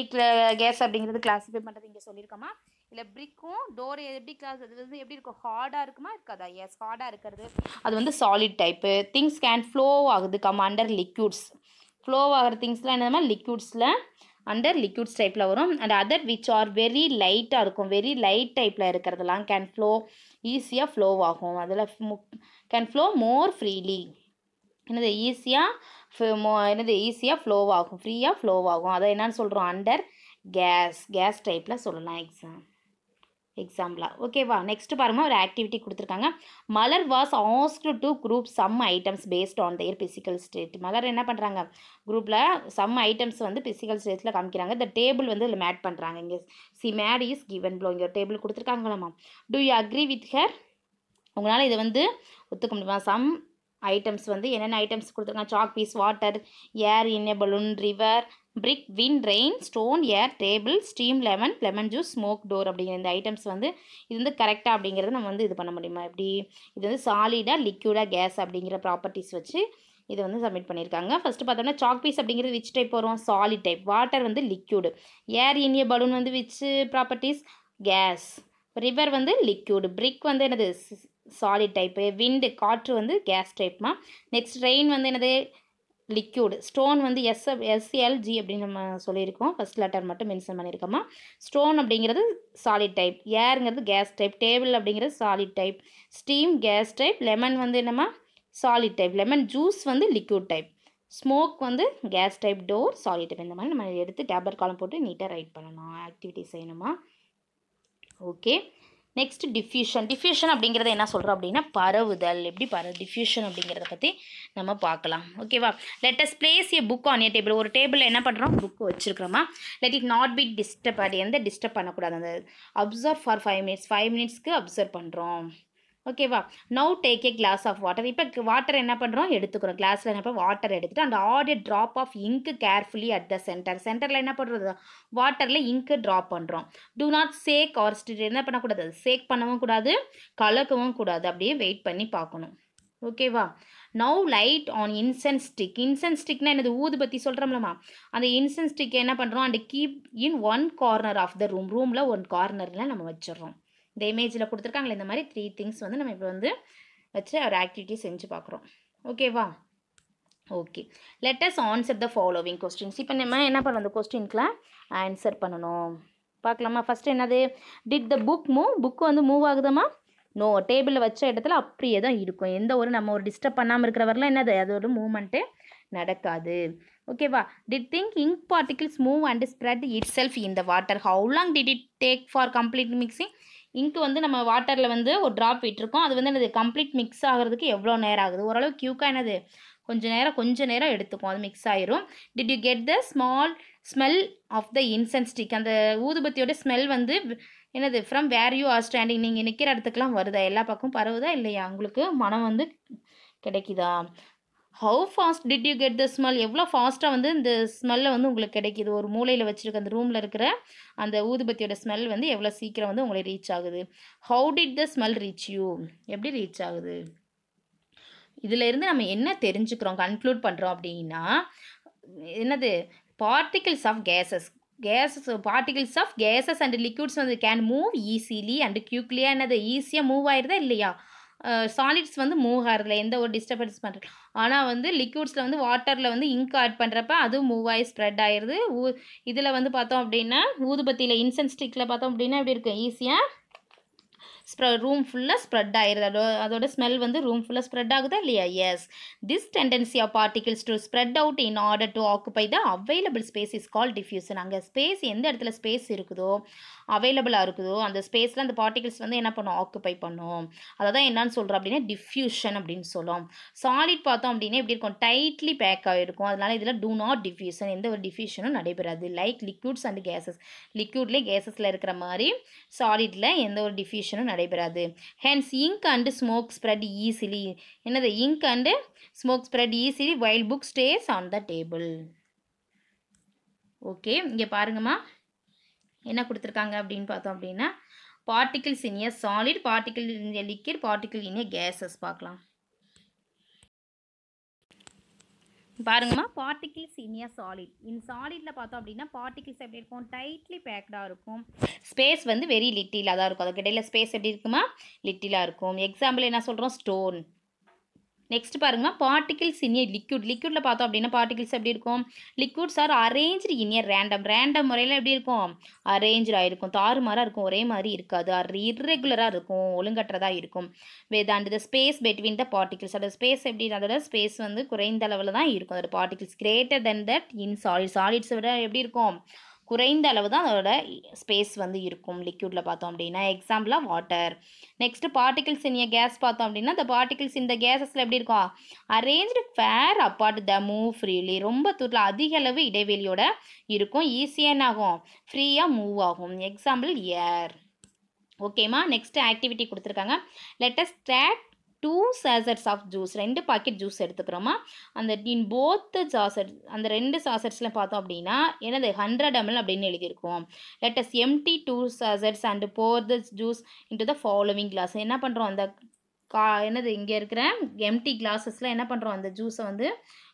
கேஸ் அப்படிங்கிறது கிளாஸிஃபை பண்ணுறது இங்கே சொல்லியிருக்கோமா இல்லை பிரிக்கும் டோர் எப்படி கிளாஸ் அது வந்து எப்படி இருக்கும் ஹார்டாக இருக்குமா இருக்காதா எஸ் ஹார்டாக இருக்கிறது அது வந்து solid type things can flow ஆகுது கம் அண்டர் லிக்யூட்ஸ் ஃப்ளோ ஆகிற திங்ஸ்லாம் என்னதுமா லிக்யூட்ஸில் அண்டர் லிக்யூட்ஸ் டைப்பில் வரும் and other which are very லைட்டாக இருக்கும் வெரி லைட் டைப்பில் இருக்கிறதுலாம் கேன் ஃப்ளோ ஈஸியாக ஃப்ளோ ஆகும் அதில் கேன் ஃப்ளோ மோர் ஃப்ரீலி என்னது ஈஸியாக என்னது ஈஸியாக ஃப்ளோ ஆகும் ஃப்ரீயாக ஃப்ளோ ஆகும் அதை என்னன்னு சொல்கிறோம் அண்டர் கேஸ் கேஸ் டைப்பில் சொல்லலாம் எக்ஸாம் எக்ஸாம்பிளாக ஓகேவா நெக்ஸ்ட் பாருங்கள் ஒரு ஆக்டிவிட்டி கொடுத்துருக்காங்க Malar was asked to group some items based on their physical state Malar என்ன பண்ணுறாங்க குரூப்பில் சம் ஐட்டம்ஸ் வந்து பிசிக்கல் ஸ்டேட்டில் காமிக்கிறாங்க இந்த டேபிள் வந்து இதில் மேட் பண்ணுறாங்க இங்கே see made is given below இங்கே ஒரு டேபிள் கொடுத்துருக்காங்களாமா do you agree with her உங்களால் இதை வந்து ஒத்துக்க முடியுமா சம் ஐட்டம்ஸ் வந்து என்னென்ன ஐட்டம்ஸ் கொடுத்துருக்காங்க chalk piece water air in a balloon river brick wind rain stone air table steam lemon lemon juice smoke door அப்படிங்கிற இந்த ஐட்டம்ஸ் வந்து இது வந்து கரெக்டாக அப்படிங்கிறத நம்ம வந்து இது பண்ண முடியுமா எப்படி இது வந்து சாலிடாக லிக்யூடாக கேஸ் அப்படிங்கிற ப்ராப்பர்ட்டிஸ் வச்சு இதை வந்து சப்மிட் பண்ணியிருக்காங்க ஃபஸ்ட்டு பார்த்தோம்னா சாக் பீஸ் அப்படிங்கிறது விச் டைப் வரும் சாலிட் டைப் வாட்டர் வந்து லிக்யூடு ஏர் இனிய பலூன் வந்து விச் ப்ராப்பர்ட்டிஸ் கேஸ் ரிவர் வந்து லிக்யூடு பிரிக் வந்து என்னது சாலிட் டைப்பு விண்டு காற்று வந்து கேஸ் டைப்மா நெக்ஸ்ட் ரெயின் வந்து என்னது லிக்யூடு ஸ்டோன் வந்து எஸ் எஸ்எல்ஜி அப்படின்னு நம்ம சொல்லியிருக்கோம் ஃபஸ்ட் லெட்டர் மட்டும் மென்ஷன் பண்ணியிருக்கோமா ஸ்டோன் அப்படிங்கிறது சாலிட் டைப் ஏருங்கிறது கேஸ் டைப் டேபிள் அப்படிங்கிறது solid type steam gas type lemon வந்து என்னம்மா சாலிட் டைப் லெமன் ஜூஸ் வந்து லிக்யூட் டைப் ஸ்மோக் வந்து gas type door solid type இந்த மாதிரி நம்ம எடுத்து டேப்லெட் காலம் போட்டு நீட்டாக ரைட் பண்ணணும் ஆக்டிவிட்டி செய்யணுமா ஓகே நெக்ஸ்ட் டிஃப்யூஷன் டிஃப்யூஷன் அப்படிங்கிறத என்ன சொல்கிறோம் அப்படின்னா பரவுதல் எப்படி பர டிஃப்யூஷன் அப்படிங்கிறத பற்றி நம்ம பார்க்கலாம் ஓகேவா let us place a book on a table ஒரு டேபிளில் என்ன பண்ணுறோம் புக் வச்சுருக்கிறோமா let it not be disturb அது எந்த டிஸ்டர்ப் பண்ணக்கூடாது அந்த observe for five minutes five மினிட்ஸ்க்கு அப்சர்வ் பண்ணுறோம் ஓகேவா now take a glass of water இப்போ வாட்டர் என்ன பண்ணுறோம் எடுத்துக்கிறோம் கிளாஸில் என்ன பண்ண வாட்டர் எடுத்துகிட்டு அந்த add a drop of ink carefully at the center சென்டரில் என்ன பண்ணுறது வாட்டரில் இங்க்கு ட்ராப் பண்ணுறோம் two not shake or stir என்ன பண்ணக்கூடாது சேக் பண்ணவும் கூடாது கலக்கவும் கூடாது அப்படியே வெயிட் பண்ணி பார்க்கணும் ஓகேவா now light an incense stick incense ஸ்டிக்னா என்னது பற்றி சொல்கிறோம்லம்மா அந்த இன்சென்ட் ஸ்டிக் என்ன பண்ணுறோம் and keep in one corner of the room ரூமில் ஒன் கார்னரில் நம்ம வச்சிடறோம் இந்த இமேஜில் கொடுத்துருக்காங்களே இந்த மாதிரி த்ரீ திங்ஸ் வந்து நம்ம இப்போ வந்து வச்சு ஒரு ஆக்டிவிட்டி செஞ்சு பார்க்குறோம் ஓகேவா okay let's answer the following questions இப்போ நம்ம என்ன பண்ணணும் அந்த கொஸ்டின்க்குலாம் ஆன்சர் பண்ணணும் பார்க்கலாமா ஃபஸ்ட்டு என்னது did the book move book வந்து மூவ் ஆகுதாம்மா நோ டேபிளில் வச்ச இடத்துல அப்படியே தான் இருக்கும் எந்த ஒரு நம்ம ஒரு டிஸ்டர்ப் பண்ணாமல் இருக்கிறவரெலாம் என்னது அது ஒரு மூமெண்ட்டு நடக்காது ஓகேவா did think ink particles move and spread itself இந்த water how long did it take for complete mixing இங்கு வந்து நம்ம வாட்டரில் வந்து ஒரு ட்ராப் விட்டுருக்கோம் அது வந்து என்னது கம்ப்ளீட் மிக்ஸ் ஆகிறதுக்கு எவ்வளோ நேரம் ஆகுது ஓரளவு க்யூக்காக என்னது கொஞ்சம் நேரம் கொஞ்சம் நேரம் எடுத்துக்கும் அது மிக்ஸ் ஆயிரும் did you get the small smell of the incense stick அந்த ஊதுபத்தியோட ஸ்மெல் வந்து என்னது from where you are standing நீங்கள் நிற்கிற இடத்துக்குலாம் வருதா எல்லா பக்கமும் பரவுதா இல்லையா உங்களுக்கு மனம் வந்து கிடைக்குதா how fast did you get the smell எவ்வளோ ஃபாஸ்ட்டாக வந்து இந்த ஸ்மெல்ல வந்து உங்களுக்கு கிடைக்கிது ஒரு மூலையில் வச்சுருக்க அந்த ரூமில் இருக்கிற அந்த ஊதுபத்தியோட ஸ்மெல் வந்து எவ்வளோ சீக்கிரம் வந்து உங்களை ரீச் ஆகுது how did the smell reach you எப்படி ரீச் ஆகுது இதிலேருந்து நம்ம என்ன தெரிஞ்சுக்கிறோம் கன்க்ளூட் பண்ணுறோம் அப்படின்னா என்னது particles of gases gases particles of gases and liquids வந்து கேன் மூவ் ஈஸிலி அண்ட் க்யூக்லியாக என்னது ஈஸியாக மூவ் ஆயிடுதா இல்லையா சாலிட்ஸ் வந்து மூவ் ஆகிறதுல எந்த ஒரு டிஸ்டர்பன்ஸ் பண்ணுறது ஆனால் வந்து லிக்யூட்ஸில் வந்து வாட்டரில் வந்து இங்க் ஆட் பண்ணுறப்ப அதுவும் மூவ் ஆகி ஸ்ப்ரெட் ஆயிடுது ஊ இதில் வந்து பார்த்தோம் அப்படின்னா ஊதுபத்தியில் இன்சென்ட் ஸ்டிக்கில் பார்த்தோம் அப்படின்னா எப்படி இருக்கும் ஈஸியாக ஸ்ப்ர ரூம் ஃபுல்லாக ஸ்ப்ரெட் ஆயிடுது அதோ அதோட ஸ்மெல் வந்து ரூம் ஃபுல்லாக ஸ்ப்ரெட் ஆகுதா இல்லையா yes this tendency of particles to spread out in order to occupy the available space is call diffusion அங்கே ஸ்பேஸ் எந்த இடத்துல ஸ்பேஸ் இருக்குதோ அவைலபிளாக இருக்குதோ அந்த ஸ்பேஸில் அந்த பார்ட்டிகல்ஸ் வந்து என்ன பண்ணும் ஆக்குபை பண்ணும் அதை தான் என்னன்னு சொல்கிறோம் அப்படின்னா டிஃப்யூஷன் அப்படின்னு சொல்லும் சாலிட் பார்த்தோம் அப்படின்னா எப்படி இருக்கும் டைட்லி பேக் ஆகிருக்கும் அதனால் இதில் டூ நாட் டிஃப்யூஷன் எந்த ஒரு டிஃப்யூஷனும் நடைபெறாது லைக் லிக்யூட்ஸ் அண்ட் கேசஸ் லிக்யூட்லேயே கேசஸில் இருக்கிற மாதிரி சாலிடில் எந்த ஒரு டிஃப்யூஷனும் நடை நடைபெறாது hence ink and smoke spread easily என்னது ink and smoke spread easily while book stays on the table okay இங்கே பாருங்கம்மா என்ன கொடுத்துருக்காங்க அப்படின்னு பார்த்தோம் அப்படின்னா particles in solid particle in liquid particle in gases பார்க்கலாம் பாருங்கம்மா பார்ட்டிகிள்ஸ் இனியா சாலிட் இன் சாலிடில் பார்த்தோம் அப்படின்னா பார்ட்டிகிள்ஸ் எப்படி இருக்கும் டைட்லி பேக்டாக இருக்கும் ஸ்பேஸ் வந்து வெரி லிட்டிலாக தான் இருக்கும் அதுக்கு இடையில ஸ்பேஸ் எப்படி இருக்குமா லிட்டிலாக இருக்கும் எக்ஸாம்பிள் என்ன சொல்கிறோம் ஸ்டோன் நெக்ஸ்ட் பாருங்க பார்ட்டிகிள்ஸ் இன் லிக்யூட் லிக்யூடில் பார்த்தோம் அப்படின்னா பார்ட்டிகல்ஸ் எப்படி இருக்கும் liquids are arrange in random random முறையில் எப்படி இருக்கும் அரேஞ்ச் ஆகிருக்கும் தாறுமாறாக இருக்கும் ஒரே மாதிரி இருக்காது அது இர்ரெகுலராக இருக்கும் ஒழுங்கற்றதாக இருக்கும் வேதாண்டு the space between the particles அதோட ஸ்பேஸ் எப்படி அதோட ஸ்பேஸ் வந்து குறைந்த அளவில் தான் இருக்கும் அதோட particles greater than that in solid சாலிட்ஸை விட எப்படி இருக்கும் குறைந்த அளவு தான் அதோட ஸ்பேஸ் வந்து இருக்கும் லிக்யூடில் பார்த்தோம் அப்படின்னா எக்ஸாம்பிளாக water next particles in gas பார்த்தோம் அப்படின்னா இந்த பார்ட்டிகிள்ஸ் இந்த கேஸஸில் எப்படி இருக்கும் arrange far apart the move freely ரொம்ப தூரில் அதிக அளவு இடைவெளியோட இருக்கும் ஈஸியாக ஆகும் ஃப்ரீயாக மூவ் ஆகும் எக்ஸாம்பிள் ஏர் ஓகேம்மா நெக்ஸ்ட் ஆக்டிவிட்டி கொடுத்துருக்காங்க let's track two saucers of juice ரெண்டு பாக்கெட் ஜூஸ் எடுத்துக்கிறோமா அந்த இன் போத் ஜாசர் அந்த ரெண்டு சாசர்ஸில் பார்த்தோம் அப்படின்னா என்னது ஹண்ட்ரட் எம்எல் அப்படின்னு எழுதியிருக்கோம் let's empty two saucers and pour the juice into the following glass என்ன பண்ணுறோம் அந்த கா என்னது இங்கே இருக்கிற எம்டி கிளாஸஸில் என்ன பண்ணுறோம் அந்த ஜூஸை வந்து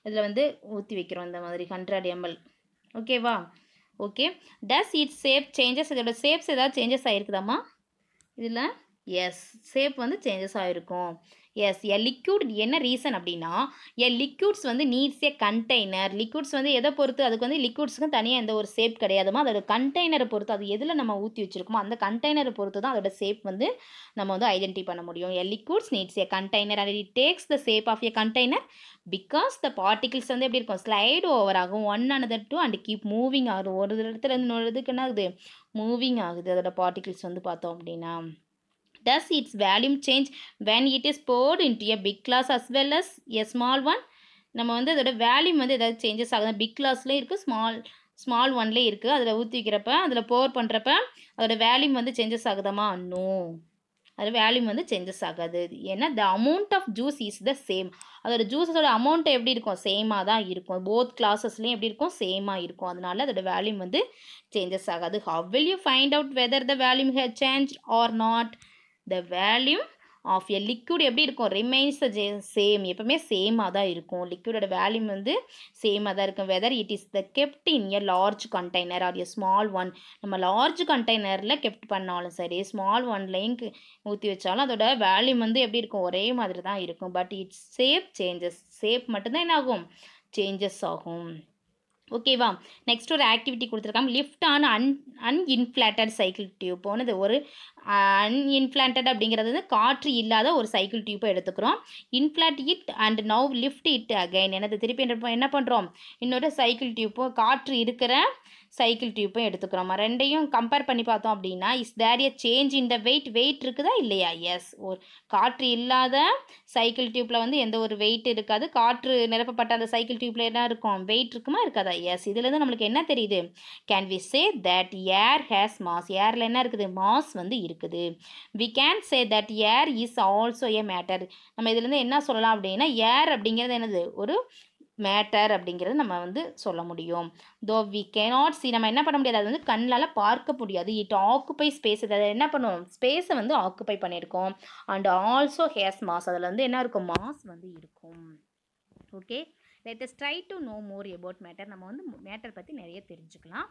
இதில் வந்து ஊற்றி வைக்கிறோம் இந்த மாதிரி ஹண்ட்ரட் எம்எல் ஓகேவா okay does it shape changes இதோட சேஃப்ஸ் ஏதாவது சேஞ்சஸ் ஆகிருக்குதாம்மா இதில் எஸ் ஷேப் வந்து சேஞ்சஸ் ஆகிருக்கும் எஸ் எ லிக்யூட் என்ன ரீசன் அப்படின்னா எ லிக்யூட்ஸ் வந்து நீட்ஸ் ஏ கண்டெய்னர் லிக்யூட்ஸ் வந்து எதை பொறுத்து அதுக்கு வந்து லிக்யூட்ஸுக்கும் தனியாக எந்த ஒரு ஷேப் கிடையாதுமா அதோட கண்டெய்னரை பொறுத்து அது எதில் நம்ம ஊற்றி வச்சுருக்கோமோ அந்த கண்டெய்னரை பொறுத்து தான் அதோட ஷேப் வந்து நம்ம வந்து ஐடென்டி பண்ண முடியும் a liquids needs a container and it takes the shape of a container because the particles வந்து எப்படி இருக்கும் ஸ்லைடு ஓவர் ஆகும் one another too and keep moving ஆகும் ஒரு இடத்துல இருந்து நோடுறதுக்கு இதுக்கு என்ன ஆகுது மூவிங் ஆகுது அதோட பார்ட்டிகிள்ஸ் வந்து பார்த்தோம் அப்படின்னா does its volume change when it is poured into a big glass as well as a small one. நம்ம வந்து அதோட வேல்யூம் வந்து ஏதாவது சேஞ்சஸ் ஆகுது பிக் கிளாஸ்லேயும் இருக்குது ஸ்மால் ஸ்மால் ஒன்லேயும் இருக்குது அதில் ஊற்றி வைக்கிறப்ப அதில் போர் பண்ணுறப்ப அதோட வேல்யூம் வந்து சேஞ்சஸ் ஆகுதாமா அண்ணோ அது வேல்யூம் வந்து சேஞ்சஸ் ஆகாது ஏன்னா the amount of juice is the same அதோட ஜூஸஸோட அமௌண்ட் எப்படி இருக்கும் சேமாக தான் இருக்கும் போத் கிளாஸஸ்லேயும் எப்படி இருக்கும் சேமாக இருக்கும் அதனால அதோட வேல்யூம் வந்து சேஞ்சஸ் ஆகாது how will you find out whether the volume has change or not the volume of a liquid எப்படி இருக்கும் ரிமைன்ஸ் த சேம் எப்பவுமே சேமாக தான் இருக்கும் லிக்யூடோட வேல்யூம் வந்து சேமாக தான் இருக்கும் whether it is the kept in a large container or a small one நம்ம லார்ஜ் கண்டெய்னரில் கெப்ட் பண்ணாலும் சரி ஸ்மால் ஒன்லையும் ஊற்றி வச்சாலும் அதோட வேல்யூம் வந்து எப்படி இருக்கும் ஒரே மாதிரி தான் இருக்கும் but it's safe changes safe மட்டும்தான் என்ன ஆகும் சேஞ்சஸ் ஆகும் ஓகேவா நெக்ஸ்ட் ஒரு ஆக்டிவிட்டி கொடுத்துருக்காங்க lift on an uninflated cycle tube போனது ஒரு அன்இன்ஃப்ளாட்டட் அப்படிங்கிறது வந்து காற்று இல்லாத ஒரு சைக்கிள் டியூப்பை எடுத்துக்கிறோம் inflate it and now lift it again எனது திருப்பி என்ன பண்ணுறோம் இன்னொரு சைக்கிள் டியூப்போ காற்று இருக்கிற சைக்கிள் டியூப்பும் எடுத்துக்கிறோமா ரெண்டையும் கம்பேர் பண்ணி பார்த்தோம் அப்படின்னா இஸ் தேர் ஏ சேஞ்ச் இந்த வெயிட் வெயிட் இருக்குதா இல்லையா எஸ் ஒரு காற்று இல்லாத சைக்கிள் டியூப்பில் வந்து எந்த ஒரு வெயிட் இருக்காது காற்று நிரப்பப்பட்ட அந்த சைக்கிள் டியூப்பில் என்ன இருக்கும் வெயிட் இருக்குமா இருக்காதா எஸ் இதுலேருந்து நம்மளுக்கு என்ன தெரியுது can we say that air has mass ஏரில் என்ன இருக்குது மாஸ் வந்து இருக்குது we can say that air is also a matter நம்ம இதுலேருந்து என்ன சொல்லலாம் அப்படின்னா ஏர் அப்படிங்கிறது என்னது ஒரு மேட்டர் அப்படிங்கிறது நம்ம வந்து சொல்ல முடியும் தோ வி கேனாட் சி நம்ம என்ன பண்ண முடியாது அது வந்து கண்ணால் பார்க்க முடியாது இட் ஆக்குப்பை ஸ்பேஸ் அதை என்ன பண்ணுவோம் ஸ்பேஸை வந்து ஆக்குப்பை பண்ணியிருக்கோம் அண்ட் ஆல்சோ ஹேஸ் மாஸ் அதில் வந்து என்ன இருக்கும் மாஸ் வந்து இருக்கும் okay let us try to know more about matter நம்ம வந்து மேட்டர் பற்றி நிறைய தெரிஞ்சுக்கலாம்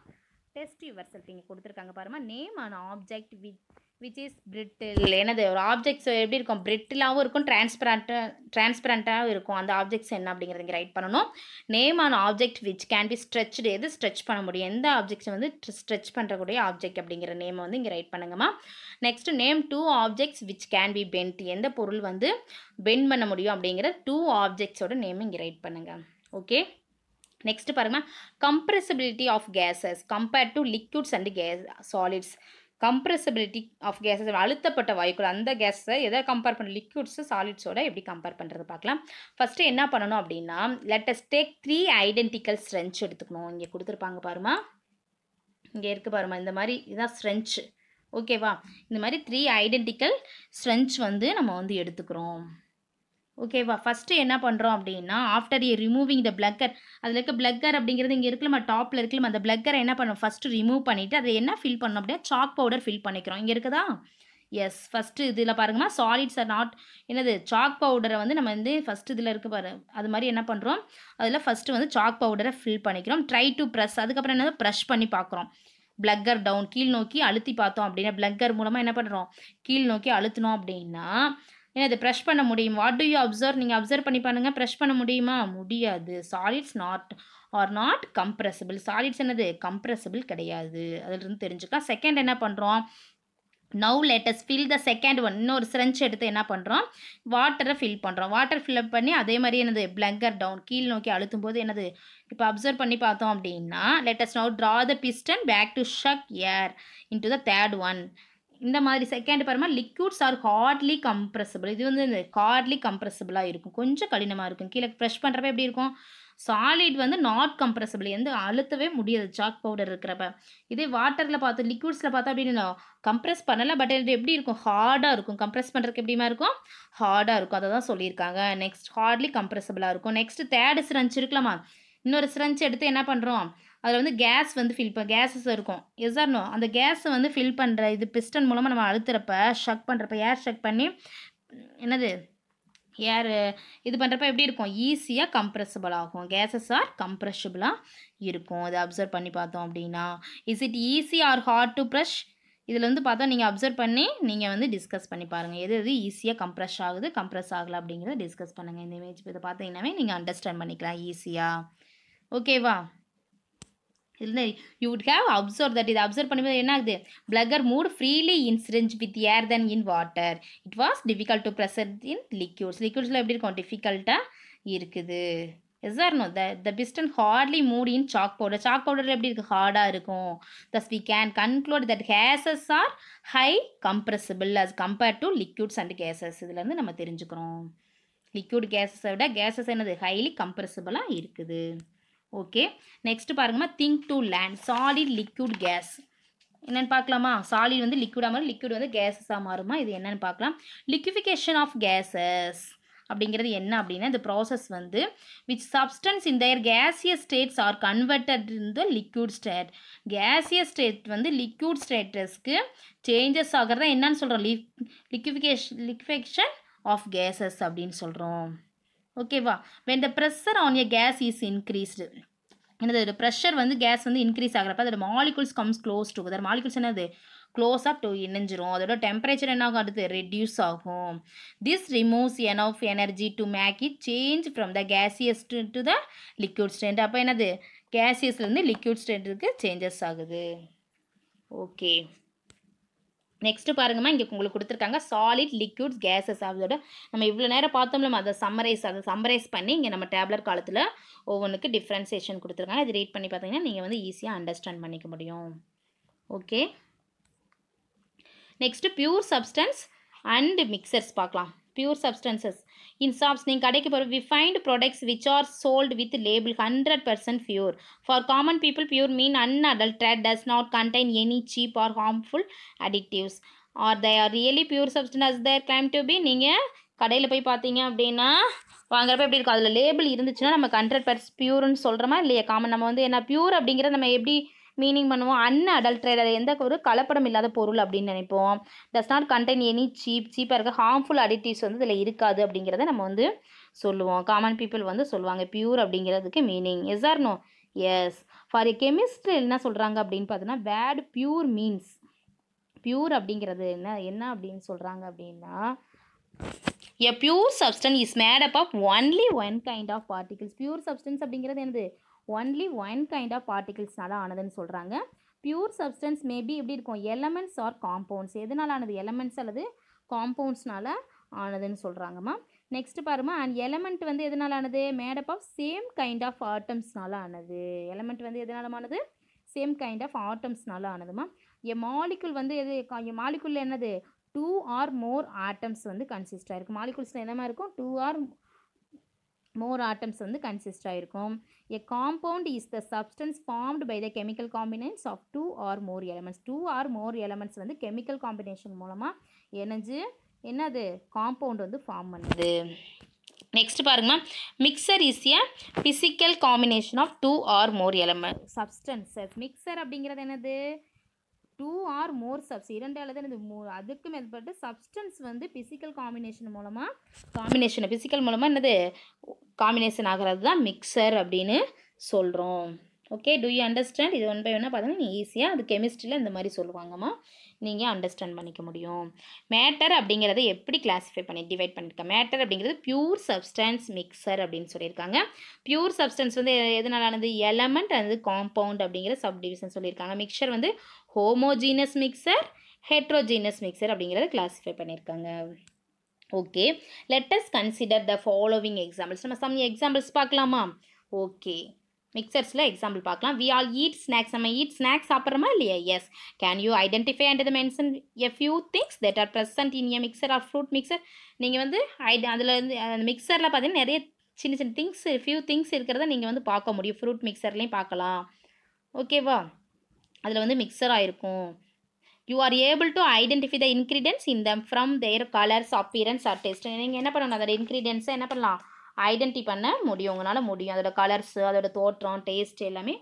டெஸ்ட் யுவர் செல்ஃப் இங்கே கொடுத்துருக்காங்க பாருமா name and object with which is brittle என்னது ஒரு ஆப்ஜெக்ட்ஸ் எப்படி இருக்கும் பிரிட்டிலாகவும் இருக்கும் டிரான்ஸ்பரண்ட்டாக டிரான்ஸ்பரண்ட்டாகவும் இருக்கும் அந்த ஆப்ஜெக்ட்ஸ் என்ன அப்படிங்கிறத ரைட் பண்ணணும் name an object which can be stretch எது ஸ்ட்ரெச் பண்ண முடியும் எந்த ஆப்ஜெக்ட்ஸ் வந்து ஸ்ட்ரெச் பண்ணுறக்கூடிய ஆப்ஜெக்ட் அப்படிங்கிற நேமை வந்து இங்கே ரைட் பண்ணுங்கம்மா next name two objects which can be bent எந்த பொருள் வந்து பென் பண்ண முடியும் அப்படிங்கிற டூ ஆப்ஜெக்ட்ஸோட நேம் இங்கே ரைட் பண்ணுங்கள் ஓகே நெக்ஸ்ட் பாருங்க compressibility of gases compared to liquids and gas solids compressibility of gases அழுத்தப்பட்ட வாயுக்கள் அந்த கேஸை எதை கம்பேர் பண்ண லிக்யூட்ஸு சாலிட்ஸோட எப்படி கம்பேர் பண்ணுறது பார்க்கலாம் ஃபஸ்ட்டு என்ன பண்ணணும் அப்படின்னா let's take three identical syringe எடுத்துக்கணும் இங்கே கொடுத்துருப்பாங்க பாருமா இங்கே இருக்குது பாருமா இந்த மாதிரி இதுதான் ஸ்ட்ரென்ச் ஓகேவா இந்த மாதிரி த்ரீ ஐடென்டிக்கல் ஸ்ட்ரென்ச் வந்து நம்ம வந்து எடுத்துக்கிறோம் ஓகேவா ஃபஸ்ட்டு என்ன பண்ணுறோம் அப்படின்னா after a removing the plunger அதில் இருக்க பிளக்கர் அப்படிங்கிறது இங்கே இருக்கலாம் டாப்பில் இருக்கலாம் அந்த பிளக்கரை என்ன பண்ணுவோம் ஃபஸ்ட்டு ரிமூவ் பண்ணிவிட்டு அதை என்ன ஃபில் பண்ணோம் அப்படின்னா சாக் பவுடர் ஃபில் பண்ணிக்கிறோம் இங்கே இருக்குதா எஸ் ஃபஸ்ட்டு இதில் பாருங்கம்மா சாலிட்ஸ் ஆர் நாட் என்னது சாக் பவுடரை வந்து நம்ம வந்து ஃபஸ்ட்டு இதில் இருக்க பாரு அது மாதிரி என்ன பண்ணுறோம் அதில் ஃபஸ்ட்டு வந்து சாக் பவுடரை ஃபில் பண்ணிக்கிறோம் ட்ரை டு ப்ரெஸ் அதுக்கப்புறம் என்னது ப்ரெஷ் பண்ணி பார்க்குறோம் பிளக்கர் டவுன் கீழ் நோக்கி அழுத்தி பார்த்தோம் அப்படின்னா பிளக்கர் மூலமாக என்ன பண்ணுறோம் கீழ் நோக்கி அழுத்தினோம் அப்படின்னா என்னது ப்ரெஷ் பண்ண முடியும் வாட் டு யூ அப்சர்வ் நீங்கள் அப்சர்வ் பண்ணி பண்ணுங்கள் ப்ரெஷ் பண்ண முடியுமா முடியாது solids not are not compressible solids என்னது கம்ப்ரெசபிள் கிடையாது அதிலிருந்து தெரிஞ்சுக்கலாம் செகண்ட் என்ன பண்ணுறோம் now let's fill the second one இன்னொரு ஸ்ரெஞ்ச் எடுத்து என்ன பண்ணுறோம் வாட்டரை ஃபில் பண்ணுறோம் வாட்டர் ஃபில்அப் பண்ணி அதே மாதிரி என்னது பிளங்கர் டவுன் கீழ் நோக்கி அழுத்தும் போது என்னது இப்போ அப்சர்வ் பண்ணி பார்த்தோம் அப்படின்னா let's now draw the piston back to suck air into the third one இந்த மாதிரி செகண்ட் பாருமா லிக்யூட்ஸ் ஆர் ஹார்ட்லி கம்ப்ரெசபிள் இது வந்து இந்த ஹார்ட்லி கம்ப்ரெசபிளாக இருக்கும் கொஞ்சம் கடினமாக இருக்கும் கீழே ப்ரெஷ் பண்ணுறப்ப எப்படி இருக்கும் சாலிட் வந்து நாட் கம்ப்ரெசபிள் எந்த அழுத்தவே முடியாது சாக் பவுடர் இருக்கிறப்ப இதே வாட்டரில் பார்த்து லிக்யூட்ஸில் பார்த்தா அப்படின்னு கம்ப்ரெஸ் பண்ணலை பட் இது எப்படி இருக்கும் ஹார்டாக இருக்கும் கம்ப்ரெஸ் பண்ணுறதுக்கு எப்படிமா இருக்கும் ஹார்டாக இருக்கும் அதை தான் சொல்லியிருக்காங்க நெக்ஸ்ட் ஹார்ட்லி கம்ப்ரெசபிளாக இருக்கும் நெக்ஸ்ட் தேர்டு ஸ்ரன்ச் இருக்கலாமா இன்னொரு ஸ்ரன்ச் எடுத்து என்ன பண்ணுறோம் அதில் வந்து கேஸ் வந்து ஃபில் ப கேஸஸ் இருக்கும் எஸ்ஆர்னோ அந்த கேஸை வந்து ஃபில் பண்ணுற இது பிஸ்டன் மூலமாக நம்ம அழுத்துறப்ப ஷக் பண்ணுறப்ப ஏர் ஷக் பண்ணி என்னது ஏர் இது பண்ணுறப்ப எப்படி இருக்கும் ஈஸியாக கம்ப்ரெசபிள் ஆகும் கேஸஸ் ஆர் கம்ப்ரெஷபிளாக இருக்கும் அதை அப்சர்வ் பண்ணி பார்த்தோம் அப்படின்னா is it easy or hard to press இதில் வந்து பார்த்தா நீங்கள் அப்சர்வ் பண்ணி நீங்கள் வந்து டிஸ்கஸ் பண்ணி பாருங்கள் எது எது ஈஸியாக கம்ப்ரெஷ் ஆகுது கம்ப்ரெஸ் ஆகலை அப்படிங்கிறத டிஸ்கஸ் பண்ணுங்கள் இந்த இமேஜ் இதை பார்த்தீங்கன்னாவே நீங்கள் அண்டர்ஸ்டாண்ட் பண்ணிக்கலாம் ஈஸியாக ஓகேவா இல்லை you would have observe that இது அப்சர்வ் பண்ணும்போது என்ன ஆகுது plunger moved freely in in syringe with air then in water it was difficult to present in liquids லிக்யூட்ஸில் எப்படி இருக்கும் டிஃபிகல்ட்டாக இருக்குது yes R no the the piston hardly moved in chalk powder chalk பவுடரில் எப்படி இருக்குது ஹார்டாக இருக்கும் thus we can conclude that gases are high compressible as compared to liquids and gases இதுலேருந்து நம்ம தெரிஞ்சுக்கிறோம் லிக்யூட் கேஸஸை விட கேஸஸ் என்னது ஹைலி கம்ப்ரெசபிளாக இருக்குது ஓகே நெக்ஸ்ட் பாருங்கம்மா think to land solid liquid gas என்னென்னு பார்க்கலாமா சாலிட் வந்து லிக்யூடாக மாறும் லிக்யூட் வந்து கேஸஸாக மாறுமா இது என்னென்னு பார்க்கலாம் லிக்யூஃபிகேஷன் ஆஃப் கேஸஸ் அப்படிங்கிறது என்ன அப்படின்னா இந்த ப்ராசஸ் வந்து விச் சப்ஸ்டன்ஸ் இந்த gaseous states are converted the liquid state gaseous state வந்து லிக்யூட் ஸ்டேட்டஸ்க்கு சேஞ்சஸ் ஆகிறதா என்னன்னு சொல்கிறோம் லிக் லிக்யூஃபிகேஷன் லிக்யூஃபிகேஷன் ஆஃப் கேசஸ் அப்படின்னு சொல்கிறோம் ஓகேவா when the pressure on a gas is increased என்னது அதோட ப்ரெஷர் வந்து கேஸ் வந்து இன்க்ரீஸ் ஆகிறப்ப அதோட molecules comes close to other molecules என்னது க்ளோஸ் அப் டு இணைஞ்சிரும் அதோட டெம்பரேச்சர் என்ன ஆகும் அடுத்து ரெடியூஸ் ஆகும் this removes an of energy to make it change from the gaseous to the liquid stand அப்போ என்னது கேசியஸ்லேருந்து லிக்யூட் ஸ்டேண்ட்டுக்கு சேஞ்சஸ் ஆகுது ஓகே நெக்ஸ்ட்டு பாருங்கம்மா இங்கே உங்களுக்கு கொடுத்துருக்காங்க சாலிட் லிக்யூட்ஸ் கேஸஸ் அதோட நம்ம இவ்வளோ நேரம் பார்த்தோம்ல அதை சம்மரைஸ் அதை சம்மரைஸ் பண்ணி இங்கே நம்ம டேப்லெட் காலத்தில் ஒவ்வொன்றுக்கு டிஃப்ரென்சேஷன் கொடுத்துருக்காங்க இது ரீட் பண்ணி பார்த்தீங்கன்னா நீங்கள் வந்து ஈஸியாக அண்டர்ஸ்டாண்ட் பண்ணிக்க முடியும் okay next pure substance and mixtures பார்க்கலாம் பியூர் சப்ஸ்டன்சஸ் இன் ஷாப்ஸ் நீங்கள் கடைக்கு போகிற refined products which are sold with label hundred percent pure for common people pure mean unadulterated does not contain any cheap or harmful additives or they are really pure substance their claim to be நீங்கள் கடையில் போய் பார்த்தீங்க அப்படின்னா வாங்குறப்ப எப்படி இருக்கும் அதில் label இருந்துச்சுன்னா நமக்கு ஹண்ட்ரட் பர்ஸ் பியூர்னு சொல்கிறோமா இல்லையா காமன் நம்ம வந்து என்ன பியூர் அப்படிங்கிறத நம்ம எப்படி மீனிங் பண்ணுவோம் அன் அடல்ட்ரேட் எந்த ஒரு கலப்படம் இல்லாத பொருள் அப்படின்னு நினைப்போம் does not contain any cheap சீப்பாக இருக்க ஹார்ம்ஃபுல் அடிட்டிவ்ஸ் வந்து இதில் இருக்காது அப்படிங்கிறத நம்ம வந்து சொல்லுவோம் காமன் பீப்புள் வந்து சொல்லுவாங்க பியூர் அப்படிங்கிறதுக்கு meaning yes R no yes for a chemistry என்ன சொல்கிறாங்க அப்படின்னு பார்த்தோன்னா வேட் பியூர் மீன்ஸ் பியூர் அப்படிங்கிறது என்ன என்ன அப்படின்னு சொல்கிறாங்க அப்படின்னா a pure substance is made up of only one kind of particles pure substance அப்படிங்கிறது என்னது ஒன்லி ஒன் கைண்ட் ஆஃப் பார்ட்டிகிள்ஸ்னால ஆனதுன்னு சொல்கிறாங்க பியூர் சப்ஸ்டன்ஸ் மேபி எப்படி இருக்கும் எலமெண்ட்ஸ் ஆர் காம்பவுண்ட்ஸ் எதனால ஆனது எலமெண்ட்ஸ் அல்லது காம்பவுண்ட்ஸ்னால ஆனதுன்னு சொல்கிறாங்கம்மா நெக்ஸ்ட் பாருமா அண்ட் எலமெண்ட் வந்து எதனால ஆனது made up of same kind of ஆட்டம்ஸ்னால ஆனது எலமெண்ட் வந்து எதனால ஆனது சேம் கைண்ட் ஆஃப் ஆட்டம்ஸ்னால ஆனதுமா என் மாலிகுல் வந்து எது மாலிகுலில் என்னது டூ ஆர் மோர் ஆட்டம்ஸ் வந்து கன்சிஸ்டாக இருக்குது என்ன என்னமா இருக்கும் டூ ஆர் மோர் ஆட்டம்ஸ் வந்து கன்சிஸ்ட் ஆகிருக்கும் a compound is the substance formed by the chemical combination of two or more elements two or more elements வந்து கெமிக்கல் காம்பினேஷன் மூலமாக எனஞ்சு என்னது காம்பவுண்ட் வந்து ஃபார்ம் பண்ணுது நெக்ஸ்ட் பாருங்கம்மா mixture is a physical combination of two or more element substances mixture அப்படிங்கிறது என்னது two or more subs இரண்டு அல்லது இந்த மூ அதுக்கு மேற்பட்டு சப்ஸ்டன்ஸ் வந்து ஃபிசிக்கல் காம்பினேஷன் மூலமாக காம்பினேஷன் ஃபிசிக்கல் மூலமாக என்னது காம்பினேஷன் ஆகிறது தான் மிக்சர் அப்படின்னு சொல்கிறோம் ஓகே டூ யூ அண்டர்ஸ்டாண்ட் இது ஒன் பை ஒன்னா பார்த்தீங்கன்னா நீங்கள் ஈஸியாக அது கெமிஸ்ட்ரியில் இந்த மாதிரி சொல்லுவாங்கம்மா நீங்கள் அண்டர்ஸ்டாண்ட் பண்ணிக்க முடியும் மேட்டர் அப்படிங்கிறத எப்படி கிளாஸிஃபை பண்ணி டிவைட் பண்ணியிருக்கேன் மேட்டர் அப்படிங்கிறது பியூர் சப்ஸ்டன்ஸ் மிக்சர் அப்படின்னு சொல்லியிருக்காங்க பியூர் சப்ஸ்டன்ஸ் வந்து எதனாலானது எலமெண்ட் அது காம்பவுண்ட் அப்படிங்கிற சப் டிவிஷன் சொல்லியிருக்காங்க மிக்சர் வந்து ஹோமோஜீனஸ் மிக்சர் ஹெட்ரோஜீனஸ் மிக்சர் அப்படிங்கிறத கிளாஸிஃபை பண்ணியிருக்காங்க okay let's consider the following examples நம்ம சம் எக்ஸாம்பிள்ஸ் பார்க்கலாமா ஓகே மிக்சர்ஸில் எக்ஸாம்பிள் பார்க்கலாம் வி ஆல் ஈட் ஸ்நாக்ஸ் நம்ம ஈட் ஸ்நாக்ஸ் சாப்பிட்றோமா இல்லையா yes can you identify and the mention a few things that are present in a mixture or fruit mixture நீங்கள் வந்து ஐ அதில் வந்து அந்த மிக்சரில் பார்த்தீங்கன்னா நிறைய சின்ன சின்ன திங்ஸ் ஃபியூ திங்ஸ் இருக்கிறத நீங்கள் வந்து பார்க்க முடியும் ஃப்ரூட் மிக்சர்லேயும் பார்க்கலாம் ஓகேவா அதில் வந்து மிக்சராக இருக்கும் you are able to identify the ingredients in them from their colours appearance or taste நீங்கள் என்ன பண்ணணும் அதோட இன்க்ரீடியன்ஸை என்ன பண்ணலாம் ஐடென்டி பண்ண முடியும் உங்களால் முடியும் அதோட கலர்ஸு அதோட தோற்றம் டேஸ்ட் எல்லாமே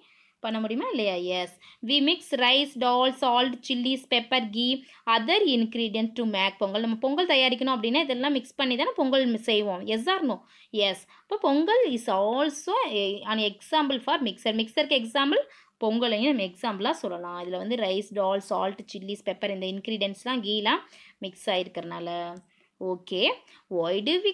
பண்ண முடியுமா இல்லையா yes we mix rice dal salt chillies pepper ghee other ingredients to make pongal நம்ம பொங்கல் தயாரிக்கணும் அப்படின்னா இதெல்லாம் மிக்ஸ் பண்ணி தானே பொங்கல் செய்வோம் எஸ் ஆர் நோ எஸ் இப்போ pongal is also an example for mixture மிக்சருக்கு எக்ஸாம்பிள் பொங்கலையும் நம்ம எக்ஸாம்பிளாக சொல்லலாம் இதில் வந்து rice dal salt chillies pepper இந்த இன்க்ரீடியன்ஸ்லாம் கீலாம் மிக்ஸ் ஆகிருக்கிறனால okay why do we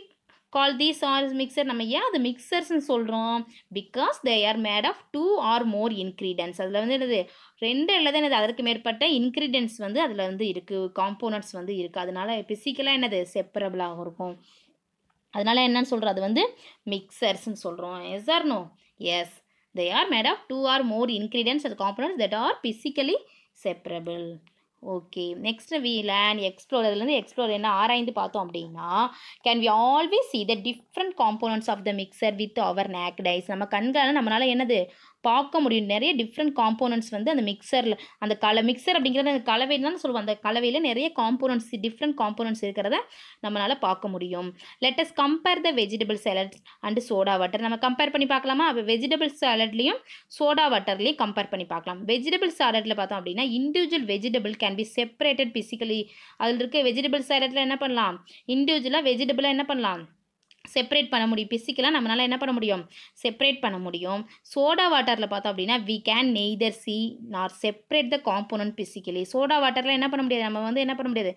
call these are mixture நம்ம ஏன் அது மிக்சர்ஸ்னு சொல்கிறோம் because they are made of two or more ingredients அதில் வந்து என்னது ரெண்டு அல்லது என்னது அதற்கு மேற்பட்ட இன்க்ரீடியன்ஸ் வந்து அதில் வந்து இருக்குது காம்போனன்ட்ஸ் வந்து இருக்குது அதனால் ஃபிசிக்கலாக என்னது செப்பரபிளாக இருக்கும் அதனால் என்னன்னு சொல்கிறோம் அது வந்து மிக்சர்ஸ்ன்னு சொல்கிறோம் yes R no yes they are made of two or more ingredients அது components that are physically separable okay next we learn எக்ஸ்ப்ளோரர்லேருந்து எக்ஸ்ப்ளோர் என்ன ஆராய்ந்து பார்த்தோம் அப்படின்னா can we always see the different components of the mixture with our naked eyes நம்ம கண்களால் நம்மளால் என்னது பார்க்க முடியும் நிறைய டிஃப்ரெண்ட் காம்போனன்ட்ஸ் வந்து அந்த மிக்சரில் அந்த கல மிக்சர் அப்படிங்கிறது அந்த கலவைன்னு சொல்லுவோம் அந்த கலவையில் நிறைய காம்போனன்ட்ஸ் டிஃப்ரெண்ட் காம்போனன்ட்ஸ் இருக்கிறத நம்மளால் பார்க்க முடியும் let's compare the vegetable salad and soda water நம்ம கம்பேர் பண்ணி பார்க்கலாமா அப்போ வெஜிடபிள் சேலட்லேயும் சோடா வாட்டர்லேயும் கம்பேர் பண்ணி பார்க்கலாம் வெஜிடபிள் சேலட்டில் பார்த்தோம் அப்படின்னா individual vegetable can be separated physically அதில் இருக்க வெஜிடபிள் சேலட்டில் என்ன பண்ணலாம் இண்டிவிஜுவலாக வெஜிடபிளாக என்ன பண்ணலாம் செப்பரேட் பண்ண முடியும் பிசிக்கலாக நம்மளால் என்ன பண்ண முடியும் செப்பரேட் பண்ண முடியும் சோடா வாட்டரில் பார்த்தோம் அப்படின்னா we can neither see nor separate the component physically soda வாட்டரில் என்ன பண்ண முடியாது நம்ம வந்து என்ன பண்ண முடியாது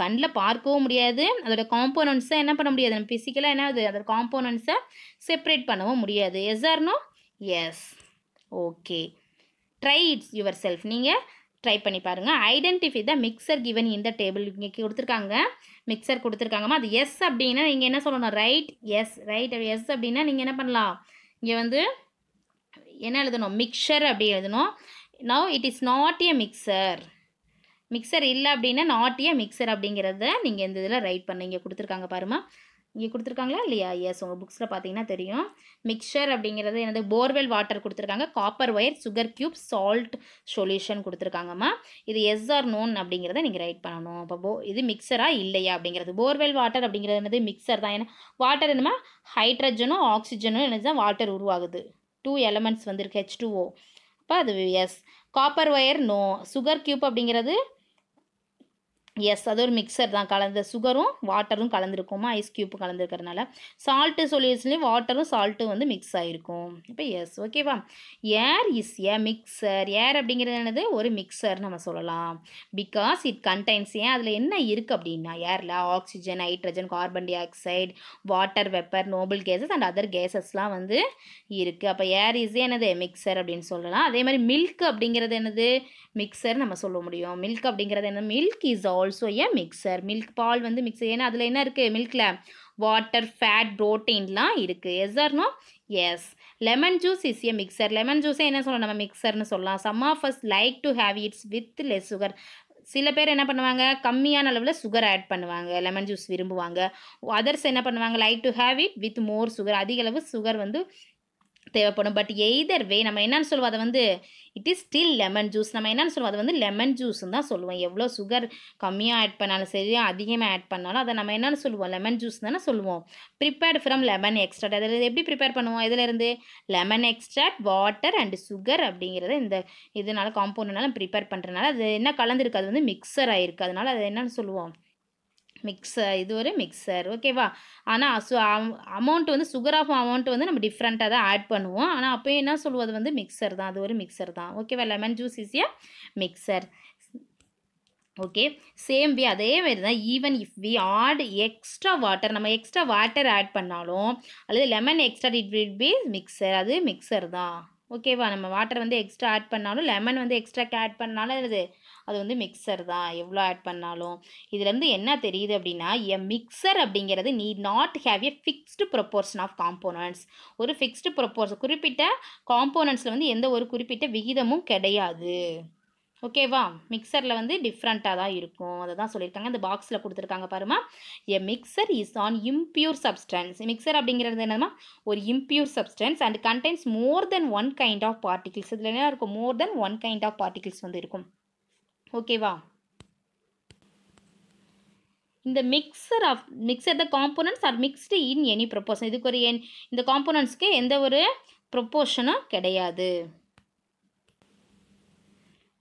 கண்ணில் பார்க்கவும் முடியாது அதோட காம்போனன்ட்ஸை என்ன பண்ண முடியாது நம்ம பிசிக்கலாக என்ன ஆகுது அதோட காம்போனன்ட்ஸை செப்பரேட் பண்ணவும் முடியாது yes ஆர்னோ yes okay try it's your self நீங்கள் ட்ரை பண்ணி பாருங்கள் ஐடென்டிஃபை த மிக்சர் கிவன் இந்த டேபிள் இங்கே கொடுத்துருக்காங்க மிக்சர் கொடுத்துருக்காங்கம்மா அது எஸ் அப்படின்னா நீங்கள் என்ன சொல்லணும் ரைட் எஸ் ரைட் எஸ் அப்படின்னா நீங்கள் என்ன பண்ணலாம் இங்கே வந்து என்ன எழுதணும் மிக்சர் அப்படி எழுதணும் now it is not a mixture mixture இல்லை அப்படின்னா நாட் ஏ மிக்சர் அப்படிங்கிறத நீங்கள் இந்த இதில் ரைட் பண்ண இங்கே கொடுத்துருக்காங்க பாருமா இங்கே கொடுத்துருக்காங்களா இல்லையா எஸ் உங்கள் புக்ஸில் பார்த்தீங்கன்னா தெரியும் மிக்சர் அப்படிங்கிறது என்னது போர்வெல் வாட்டர் கொடுத்துருக்காங்க copper wire sugar cube salt solution கொடுத்துருக்காங்கம்மா இது எஸ் ஆர் நோன் அப்படிங்கிறத நீங்கள் ரைட் பண்ணணும் அப்போ போ இது மிக்சரா இல்லையா அப்படிங்கிறது போர்வெல் வாட்டர் அப்படிங்கிறது என்னது மிக்சர் தான் என்ன வாட்டர் என்னமா ஹைட்ரஜனும் ஆக்சிஜனும் என்னது வாட்டர் உருவாகுது டூ எலமெண்ட்ஸ் வந்துருக்கு ஹெச் டூஓ அப்போ அது yes copper wire no sugar cube அப்படிங்கிறது எஸ் அது ஒரு மிக்சர் தான் கலந்த சுகரும் வாட்டரும் கலந்துருக்குமா ஐஸ் க்யூப் கலந்துருக்கிறதுனால சால்ட்டு சொல்யூஷன்லேயும் வாட்டரும் சால்ட்டும் வந்து மிக்ஸ் ஆகிருக்கும் இப்போ எஸ் ஓகேவா ஏர் இஸ் ஏ மிக்சர் ஏர் அப்படிங்கிறது என்னது ஒரு மிக்சர் நம்ம சொல்லலாம் பிகாஸ் இட் கண்டைன்ஸ் ஏன் அதில் என்ன இருக்குது அப்படின்னா ஏரில் oxygen hydrogen carbon dioxide water vapour noble gases and other கேசஸ்லாம் வந்து இருக்குது அப்போ ஏர் இஸ் என்னது மிக்சர் அப்படின்னு சொல்லலாம் அதே மாதிரி மில்க் அப்படிங்கிறது என்னது மிக்சர் நம்ம சொல்ல முடியும் மில்க் அப்படிங்கிறது என்ன milk is all also a mixture milk பால் வந்து மிக்சர் ஏன்னா அதில் என்ன இருக்குது மில்கில் வாட்டர் ஃபேட் ப்ரோட்டீன்லாம் இருக்குது yes or no yes lemon juice is a mixture lemon ஜூஸே என்ன சொல்லலாம் நம்ம மிக்சர்னு சொல்லலாம் some of us like to have it's with less sugar சில பேர் என்ன பண்ணுவாங்க கம்மியான அளவில் சுகர் ஆட் பண்ணுவாங்க லெமன் ஜூஸ் விரும்புவாங்க அதர்ஸ் என்ன பண்ணுவாங்க like to have it with more sugar அதிக அளவு சுகர் வந்து தேவைப்படும் பட் எய்தர் வே நம்ம என்னன்னு சொல்லுவோம் அதை வந்து it is still lemon juice நம்ம என்னன்னு சொல்லுவோம் அது வந்து லெமன் ஜூஸ்ன்னு தான் சொல்லுவோம் எவ்வளோ சுகர் கம்மியாக ஆட் பண்ணாலும் சரி அதிகமாக ஆட் பண்ணாலும் அதை நம்ம என்னென்னு சொல்லுவோம் லெமன் ஜூஸ் தானே சொல்லுவோம் ப்ரிப்பேர்டு ஃப்ரம் லெமன் எக்ஸ்ட்ராட் அதில் எப்படி ப்ரிப்பேர் பண்ணுவோம் இதிலேருந்து lemon extract water and sugar அப்படிங்கிறத இந்த இதனால் காம்பவுண்ட்னால ப்ரிப்பேர் பண்ணுறதுனால அது என்ன கலந்துருக்கு அது வந்து மிக்சர் ஆகிருக்கு அதனால் அதை என்னென்னு சொல்லுவோம் மிக்சர் இது ஒரு மிக்சர் ஓகேவா ஆனால் சு அமௌண்ட் வந்து சுகர் ஆஃப் அமௌண்ட் வந்து நம்ம டிஃப்ரெண்ட்டாக தான் ஆட் பண்ணுவோம் ஆனால் அப்போயும் என்ன சொல்வது வந்து மிக்சர் தான் அது ஒரு மிக்சர் தான் ஓகேவா lemon juice is a mixture okay same we அதே மாதிரி தான் even if we add extra water நம்ம எக்ஸ்ட்ரா வாட்டர் ஆட் பண்ணாலும் அல்லது lemon extra it will be mixture அது மிக்சர் தான் ஓகேவா நம்ம வாட்டர் வந்து எக்ஸ்ட்ரா ஆட் பண்ணாலும் லெமன் வந்து எக்ஸ்ட்ரா ஆட் பண்ணாலும் அது அது வந்து மிக்சர் தான் எவ்வளோ ஆட் பண்ணாலும் இதுலேருந்து என்ன தெரியுது அப்படின்னா எ மிக்சர் அப்படிங்கிறது need not have a fixed proportion of components ஒரு ஃபிக்ஸ்டு ப்ரொப்போர்ஷன் குறிப்பிட்ட காம்போனன்ட்ஸில் வந்து எந்த ஒரு குறிப்பிட்ட விகிதமும் கிடையாது ஓகேவா மிக்சரில் வந்து டிஃப்ரெண்ட்டாக தான் இருக்கும் அதை தான் சொல்லியிருக்காங்க அந்த பாக்ஸில் கொடுத்துருக்காங்க பாருமா a mixture is an impure substance mixture அப்படிங்கிறது என்னதுமா ஒரு impure substance and contains more than one kind of particles இதில் என்ன இருக்கும் more than one kind of particles வந்து இருக்கும் ஓகேவா இந்த mixture of mixture the components are mixed in any proportion இதுக்கு ஒரு என் இந்த காம்போனன்ஸ்க்கு எந்த ஒரு ப்ரொப்போஷனும் கிடையாது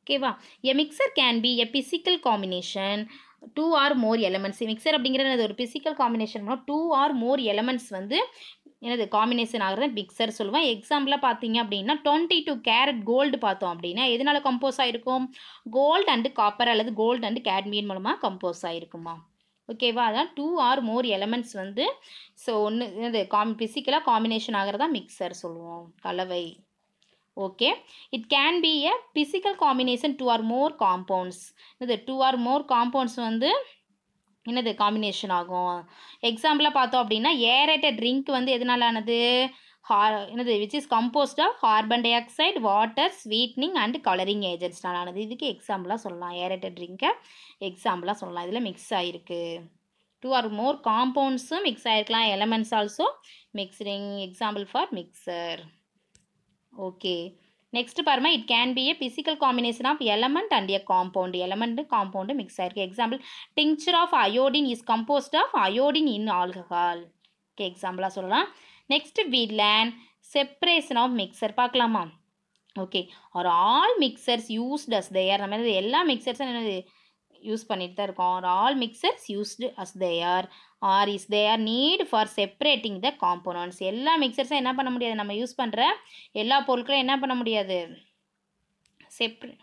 ஓகேவா a mixture can be a physical combination two or more elements mixture அப்படிங்கிறது ஒரு physical combination two or more elements வந்து எனது காம்பினேஷன் ஆகிறத மிக்சர் சொல்லுவேன் எக்ஸாம்பிளாக பார்த்தீங்க அப்படின்னா டுவெண்ட்டி டூ கேரட் கோல்டு பார்த்தோம் அப்படின்னா எதனால் கம்போஸ் ஆகிருக்கும் கோல்டு அண்டு காப்பர் அல்லது கோல்டு அண்டு கேட்மியன் மூலமாக கம்போஸ் ஆகிருக்குமா ஓகேவா அதான் டூ ஆர் மோர் எலமெண்ட்ஸ் வந்து ஸோ ஒன்று இது காம் ஃபிசிக்கலாக காம்பினேஷன் ஆகிறதா மிக்சர் சொல்லுவோம் கலவை okay it can be a physical combination two or more compounds இது டூ ஆர் மோர் காம்பவுண்ட்ஸ் வந்து என்னது காம்பினேஷன் ஆகும் எக்ஸாம்பிளாக பார்த்தோம் அப்படின்னா ஏரேட்டட் ட்ரிங்க் வந்து எதனால ஆனது என்னது which is composed of carbon dioxide water sweetening and colouring ஏஜென்ட்ஸ்னால் ஆனது இதுக்கு எக்ஸாம்பிளாக சொல்லலாம் ஏரேட்டட் ட்ரிங்கை எக்ஸாம்பிளாக சொல்லலாம் இதில் மிக்ஸ் ஆகிருக்கு டூ ஆர் மோர் காம்பவுண்ட்ஸும் மிக்ஸ் ஆகிருக்கலாம் elements also mixing example for mixture okay next பாருமா it can be a physical combination of element and a compound element compound mix ஆயிருக்கு example tincture of iodine is composed of iodine in alcohol okay எக்ஸாம்பிளாக சொல்லலாம் next we learn separation of mixture பார்க்கலாமா okay are all mixtures used as they're நம்ம எல்லா மிக்சர்ஸும் என்னது use பண்ணிட்டு தான் இருக்கோம் R all mixtures used as they're or is there need for separating the components எல்லா மிக்சர்ஸும் என்ன பண்ண முடியாது நம்ம யூஸ் பண்ணுற எல்லா பொருட்களும் என்ன பண்ண முடியாது செப்ரே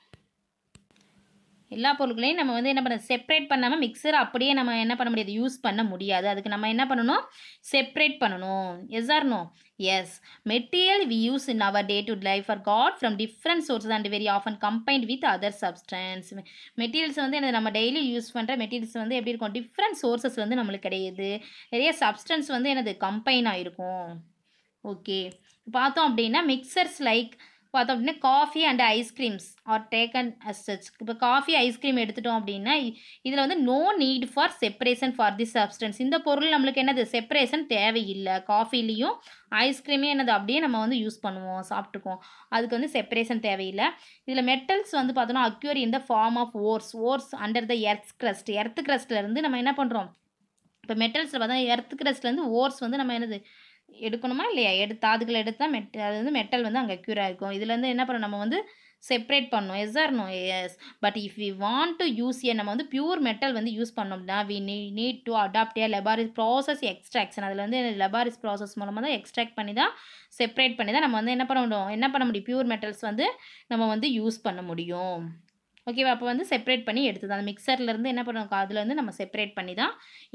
எல்லா பொருட்களையும் நம்ம வந்து என்ன பண்ண செப்பரேட் பண்ணாமல் மிக்சர் அப்படியே நம்ம என்ன பண்ண முடியாது யூஸ் பண்ண முடியாது அதுக்கு நம்ம என்ன பண்ணணும் செப்பரேட் பண்ணணும் yes no yes material we use in our day to life are got from different sources and very often combined with other substance materials வந்து என்ன நம்ம டெய்லி யூஸ் பண்ணுற மெட்டீரியல்ஸ் வந்து எப்படி இருக்கும் டிஃப்ரெண்ட் சோர்ஸஸ் வந்து நம்மளுக்கு கிடையாது நிறைய சப்ஸ்டன்ஸ் வந்து எனது கம்பைன் ஆகிருக்கும் ஓகே பார்த்தோம் அப்படின்னா மிக்சர்ஸ் லைக் பார்த்தோம் அப்படின்னா coffee and ice creams are taken as such இப்போ காஃபி ஐஸ்கிரீம் எடுத்துட்டோம் அப்படின்னா இதில் வந்து no need for separation for the substance இந்த பொருள் நம்மளுக்கு என்னது செப்பரேஷன் தேவையில்லை காஃபிலையும் ஐஸ்கிரீமே என்னது அப்படியே நம்ம வந்து யூஸ் பண்ணுவோம் சாப்பிட்டுக்குவோம் அதுக்கு வந்து செப்பரேஷன் தேவையில்லை இதில் மெட்டல்ஸ் வந்து பார்த்தோன்னா அக்யூர் இந்த form of ores ores under the earth crust earth கிரஸ்ட்லேருந்து நம்ம என்ன பண்ணுறோம் இப்போ மெட்டல்ஸில் பார்த்தோம்னா எர்த் கிரஸ்ட்லேருந்து ஓர்ஸ் வந்து நம்ம என்னது எடுக்கணுமா இல்லையா எடுத்து தாதுகளை எடுத்தால் மெட் அது வந்து மெட்டல் வந்து அங்கே க்யூர் ஆகிருக்கும் இதுலேருந்து என்ன பண்ணணும் நம்ம வந்து செப்ரேட் பண்ணணும் yes R no yes but if you want to use a நம்ம வந்து பியூர் மெட்டல் வந்து யூஸ் பண்ணோம்னா we need need to adopt a laborious process extraction அதில் வந்து லெபாரிஸ் ப்ராசஸ் மூலமாக தான் எக்ஸ்ட்ராக்ட் பண்ணி தான் செப்ரேட் பண்ணி தான் நம்ம வந்து என்ன பண்ண முடியும் என்ன பண்ண முடியும் பியூர் மெட்டல்ஸ் வந்து நம்ம வந்து யூஸ் பண்ண முடியும் ஓகேவா அப்போ வந்து செப்பரேட் பண்ணி எடுத்து தான் அந்த மிக்சர்லேருந்து என்ன பண்ணுவோம் அதில் வந்து நம்ம செப்பரேட் பண்ணி தான்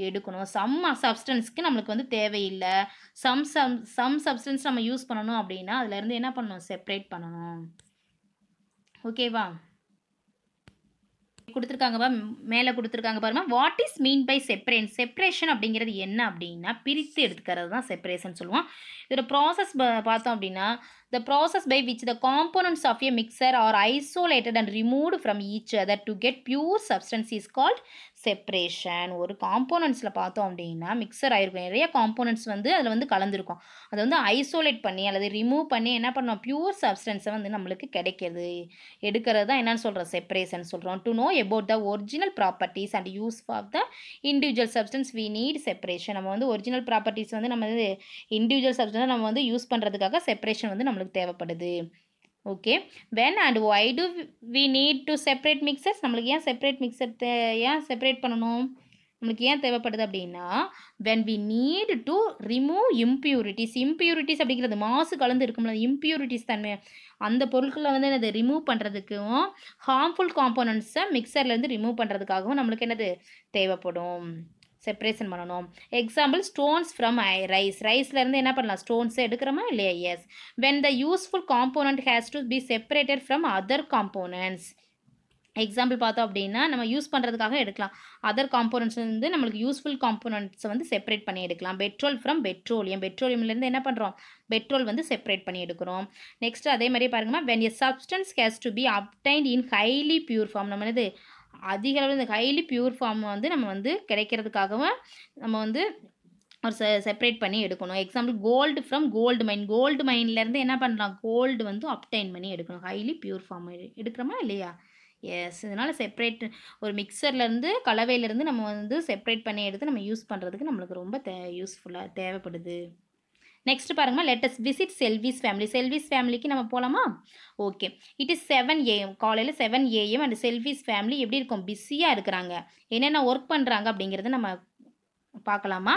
எடுக்கணும் சம் சப்ஸ்டன்ஸ்க்கு நம்மளுக்கு வந்து தேவையில்லை சம் சம் சம் சப்ஸ்டன்ஸ் நம்ம யூஸ் பண்ணணும் அப்படின்னா அதுலேருந்து என்ன பண்ணணும் செப்பரேட் பண்ணணும் ஓகேவா கொடுத்துருக்காங்க மேலே கொடுத்துருக்காங்க பாருமா what is mean by separation separation அப்படிங்கிறது என்ன அப்படின்னா பிரித்து எடுத்துக்கிறது தான் செப்பரேஷன் சொல்லுவோம் இதோட ப்ராசஸ் பார்த்தோம் அப்படின்னா the process by which the components of a mixture are isolated and remove from each other to get pure substance is called separation ஒரு காம்போனன்ட்ஸில் பார்த்தோம் அப்படின்னா மிக்சர் ஆகிருக்கும் நிறைய காம்போனன்ட்ஸ் வந்து அதில் வந்து கலந்துருக்கும் அதை வந்து ஐசோலேட் பண்ணி அல்லது ரிமூவ் பண்ணி என்ன பண்ணோம் பியூர் சப்ஸ்டன்ஸை வந்து நம்மளுக்கு கிடைக்கிறது எடுக்கிறது தான் என்னன்னு சொல்கிறோம் செப்ரேஷன் சொல்கிறோம் to know about the original properties and use of the individual substance we need separation நம்ம வந்து ஒரிஜினல் ப்ராப்பர்ட்டிஸ் வந்து நம்ம வந்து இண்டிவிஜுவல் சப்ஸ்டன்ஸ் நம்ம வந்து யூஸ் பண்ணுறதுக்காக செப்ரேஷன் வந்து நம்மளுக்கு தேவைப்படுது okay when and why do we need to separate mixtures நம்மளுக்கு ஏன் செப்பரேட் மிக்சர் ஏன் செப்பரேட் பண்ணணும் நம்மளுக்கு ஏன் தேவைப்படுது அப்படின்னா when we need to remove impurities impurities அப்படிங்கிறது மாசு கலந்து இருக்கும்ல இம்ப்யூரிட்டிஸ் தன்மை அந்த பொருட்களை வந்து என்னது ரிமூவ் பண்ணுறதுக்கும் ஹார்ம்ஃபுல் காம்போனன்ட்ஸை மிக்சர்லேருந்து ரிமூவ் பண்ணுறதுக்காகவும் நம்மளுக்கு என்னது தேவைப்படும் செப்ரேஷன் பண்ணணும் எக்ஸாம்பிள் ஸ்டோன்ஸ் ஃப்ரம் ரைஸ் ரைஸ்லேருந்து என்ன பண்ணலாம் ஸ்டோன்ஸ் எடுக்கிறோமா இல்லையா yes when the useful component has to be separated from other components example பார்த்தோம் அப்படின்னா நம்ம யூஸ் பண்ணுறதுக்காக எடுக்கலாம் அதர் காம்போனன்ட்ஸ் வந்து நம்மளுக்கு யூஸ்ஃபுல் காம்போனன்ட்ஸை வந்து செப்பரேட் பண்ணி எடுக்கலாம் பெட்ரோல் ஃப்ரம் பெட்ரோலியம் பெட்ரோலியம்லேருந்து என்ன பண்ணுறோம் பெட்ரோல் வந்து செப்பரேட் பண்ணி எடுக்கிறோம் நெக்ஸ்ட் அதே மாதிரி பாருங்கம்மா when a substance has to be obtained in highly pure form நம்ம என்னது அதிக அளவில் இந்த ஹைலி பியூர் ஃபார்ம் வந்து நம்ம வந்து கிடைக்கிறதுக்காகவும் நம்ம வந்து ஒரு செ செப்பரேட் பண்ணி எடுக்கணும் example gold from gold mine gold மைன்லேருந்து என்ன பண்ணலாம் கோல்டு வந்து அப்டைன் பண்ணி எடுக்கணும் ஹைலி பியூர் ஃபார்ம் எடுக்கிறோமா இல்லையா எஸ் இதனால் செப்பரேட் ஒரு மிக்சர்லேருந்து கலவையிலேருந்து நம்ம வந்து செப்பரேட் பண்ணி எடுத்து நம்ம யூஸ் பண்ணுறதுக்கு நம்மளுக்கு ரொம்ப தே யூஸ்ஃபுல்லாக தேவைப்படுது நெக்ஸ்ட் பாருங்கம்மா let's visit Selvi's family Selvi's ஃபேமிலிக்கு நம்ம போகலாமா okay it is seven AM காலையில் seven AM and Selvi's family எப்படி இருக்கும் பிஸியாக இருக்கிறாங்க என்னென்ன ஒர்க் பண்ணுறாங்க அப்படிங்கிறத நம்ம பார்க்கலாமா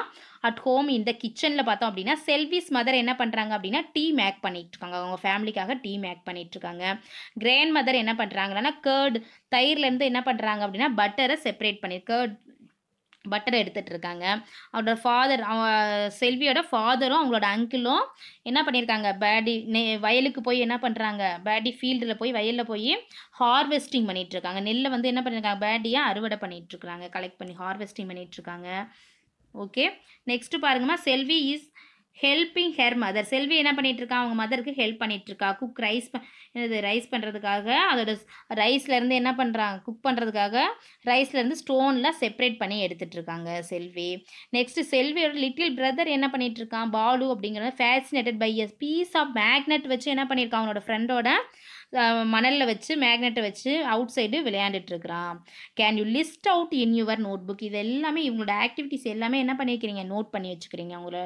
அட் ஹோம் இந்த கிச்சனில் பார்த்தோம் அப்படின்னா செல்விஸ் மதர் என்ன பண்ணுறாங்க அப்படின்னா டீ மேக் பண்ணிகிட்ருக்காங்க அவங்க ஃபேமிலிக்காக டீ மேக் பண்ணிகிட்ருக்காங்க கிராண்ட் மதர் என்ன பண்ணுறாங்கன்னா கேர்டு தயிர்லேருந்து என்ன பண்ணுறாங்க அப்படின்னா பட்டரை செப்பரேட் பண்ணி கேர்ட் பட்டர் எடுத்துட்டு இருக்காங்க அவரோட ஃபாதர் அவ செல்வியோட ஃபாதரும் அவங்களோட அங்கிளும் என்ன பண்ணியிருக்காங்க பேடி நெ வயலுக்கு போய் என்ன பண்ணுறாங்க பேடி ஃபீல்டில் போய் வயலில் போய் ஹார்வெஸ்டிங் இருக்காங்க நெல்லை வந்து என்ன பண்ணியிருக்காங்க பேடியாக அறுவடை பண்ணிகிட்ருக்குறாங்க கலெக்ட் பண்ணி ஹார்வெஸ்டிங் பண்ணிகிட்ருக்காங்க ஓகே நெக்ஸ்ட்டு பாருங்கம்மா Selvi is helping her mother Selvi என்ன இருக்கா அவங்க மதருக்கு ஹெல்ப் இருக்கா குக் ரைஸ் இது ரைஸ் பண்ணுறதுக்காக அதோட ரைஸ்லேருந்து என்ன பண்ணுறாங்க குக் பண்ணுறதுக்காக ரைஸ்லேருந்து ஸ்டோன்லாம் செப்பரேட் பண்ணி இருக்காங்க செல்வி நெக்ஸ்ட்டு செல்வியோட லிட்டில் பிரதர் என்ன இருக்கான் பாலு அப்படிங்கிறத fascinated by his piece of magnet வச்சு என்ன பண்ணியிருக்கான் அவனோட ஃப்ரெண்டோட மணலில் வச்சு மேக்னெட்டை வச்சு அவுட் சைடு விளையாண்டுட்ருக்கிறான் can you list out in your notebook இது எல்லாமே இவங்களோட ஆக்டிவிட்டீஸ் எல்லாமே என்ன பண்ணியிருக்கிறீங்க நோட் பண்ணி வச்சுக்கிறீங்க அவங்கள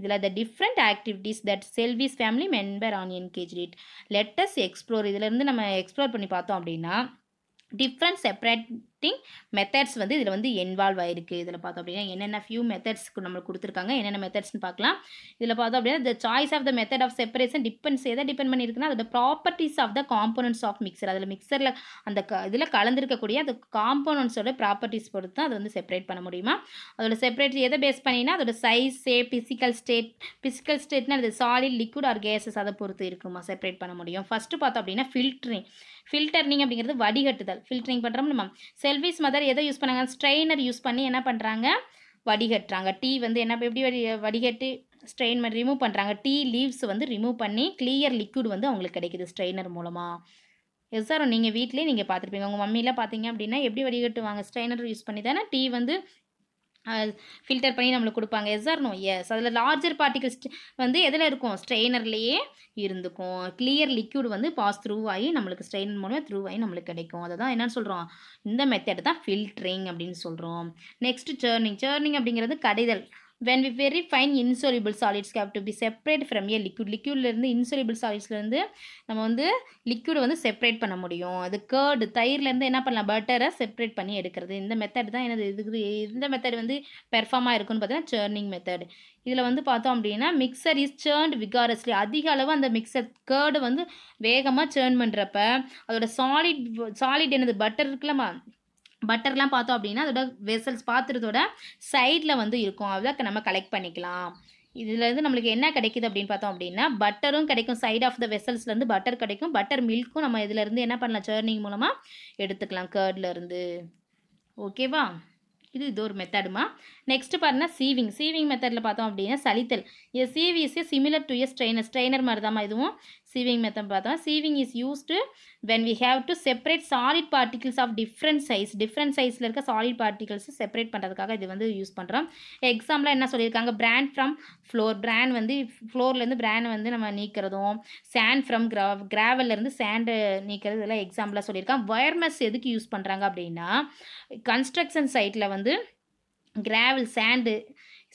இதில் the different activities that Selvi's family member on engage read let's explore இதிலேருந்து நம்ம எக்ஸ்ப்ளோர் பண்ணி பார்த்தோம் அப்படின்னா டிஃப்ரெண்ட் செப்பரேட் கலெக்டிங் மெத்தட்ஸ் வந்து இதில் வந்து இன்வால்வ் ஆயிருக்கு இதில் பார்த்தோம் அப்படின்னா என்னென்ன ஃபியூ மெத்தட்ஸ்க்கு நம்மளுக்கு கொடுத்துருக்காங்க என்னென்ன மெத்தட்ஸ்னு பார்க்கலாம் இதில் பார்த்தோம் அப்படின்னா the choice of the method of separation depends எதை டிபெண்ட் பண்ணியிருக்குன்னா அதோட properties of the components of mixture அதில் மிக்சரில் அந்த க இதில் கலந்துருக்கக்கூடிய அந்த காம்போனன்ட்ஸோட ப்ராப்பர்ட்டிஸ் பொறுத்து அதை வந்து செப்பரேட் பண்ண முடியுமா அதோட செப்பரேட் எதை பேஸ் பண்ணினா அதோட size say physical state physical ஸ்டேட்னா அது சாலிட் லிக்விட் ஆர் கேசஸ் அதை பொறுத்து இருக்குமா செப்பரேட் பண்ண முடியும் ஃபஸ்ட்டு பார்த்தோம் அப்படின்னா ஃபில்ட்ரிங் ஃபில்டர்னிங் அப்படிங்கிறது வடிகட்டுதல் ஃபில்டரிங் பண்ணுறோம் நம்ம செல்விஸ் மதர் எதை யூஸ் பண்ணாங்க ஸ்ட்ரெயினர் யூஸ் பண்ணி என்ன பண்ணுறாங்க வடிகட்டுறாங்க டீ வந்து என்ன எப்படி வடி வடிகட்டி ஸ்ட்ரெயின் மாதிரி ரிமூவ் பண்ணுறாங்க டீ லீவ்ஸ் வந்து ரிமூவ் பண்ணி கிளியர் லிக்விட் வந்து அவங்களுக்கு கிடைக்குது ஸ்ட்ரெயினர் மூலமாக எஸ் சார் நீங்கள் வீட்லேயே நீங்கள் பார்த்துருப்பீங்க உங்கள் மம்மியெலாம் பார்த்தீங்க அப்படின்னா எப்படி வடிகட்டுவாங்க ஸ்ட்ரெயினர் யூஸ் பண்ணி தானே டீ வந்து ஃபில்டர் பண்ணி நம்மளுக்கு கொடுப்பாங்க எஸ் ஆர் நோ எஸ் அதில் லார்ஜர் பார்ட்டிகல்ஸ் வந்து எதில் இருக்கும் ஸ்ட்ரெயினர்லேயே இருந்துக்கும் கிளியர் லிக்யூட் வந்து பாஸ் த்ரூ ஆகி நம்மளுக்கு ஸ்ட்ரெயின் மூலமாக த்ரூ ஆகி நம்மளுக்கு கிடைக்கும் அதை தான் என்னென்னு சொல்கிறோம் இந்த மெத்தட் தான் ஃபில்ட்ரிங் அப்படின்னு சொல்கிறோம் நெக்ஸ்ட் சேர்னிங் சேர்னிங் அப்படிங்கிறது கடைதல் when we very fine insoluble solids have to be separate from a liquid liquidலேருந்து insoluble solidsலேருந்து நம்ம வந்து liquid வந்து separate பண்ண முடியும் அது கேர்டு தயிர்லேருந்து என்ன பண்ணலாம் பட்டரை separate பண்ணி எடுக்கிறது இந்த மெத்தட் தான் எனது இதுக்கு இந்த மெத்தட் வந்து பெர்ஃபார்மாக இருக்குன்னு பார்த்தீங்கன்னா சேர்னிங் மெத்தட் இதில் வந்து பார்த்தோம் அப்படின்னா மிக்சர் இஸ் சேர்ன்ட் விகாரஸ்லி அதிக அளவு அந்த மிக்சர் curd வந்து வேகமாக சேர்ன் பண்ணுறப்ப அதோட சாலிட் சாலிட் என்னது பட்டர் இருக்குல்லம்மா பட்டர்லாம் பார்த்தோம் அப்படின்னா அதோட வெசல்ஸ் பாத்திரத்தோட சைடில் வந்து இருக்கும் அதை நம்ம கலெக்ட் பண்ணிக்கலாம் இதுலேருந்து நம்மளுக்கு என்ன கிடைக்குது அப்படின்னு பார்த்தோம் அப்படின்னா பட்டரும் கிடைக்கும் சைட் ஆஃப் த வெசல்ஸ்லேருந்து பட்டர் கிடைக்கும் பட்டர் மில்க்கும் நம்ம இதிலேருந்து என்ன பண்ணலாம் சேர்னிங் மூலமாக எடுத்துக்கலாம் கேர்ட்லேருந்து ஓகேவா இது இது ஒரு மெத்தடுமா நெக்ஸ்ட் பாருங்கள் சீவிங் சீவிங் மெத்தடில் பார்த்தோம் அப்படின்னா சலித்தல் இது sieve similar to a strainer strainer மாதிரி தான் இதுவும் சீவிங் மெத்தம் பார்த்தோம் sieving is used when we have to separate solid particles of different size different சைஸில் இருக்க சாலிட் particles செப்பரேட் பண்ணுறதுக்காக இது வந்து யூஸ் பண்ணுறோம் எக்ஸாம்பிளாக என்ன சொல்லியிருக்காங்க பிராண்ட் ஃப்ரம் ஃப்ளோர் பிராண்ட் வந்து ஃப்ளோர்லேருந்து பிராண்ட் வந்து நம்ம நீக்கிறதும் சேண்ட் ஃப்ரம் கிரா கிராவல்லேருந்து சேண்டு நீக்கிறது இதெல்லாம் எக்ஸாம்பிளாக சொல்லியிருக்காங்க ஒயர்மெஸ் எதுக்கு யூஸ் பண்ணுறாங்க அப்படின்னா கன்ஸ்ட்ரக்ஷன் சைட்டில் வந்து gravel sand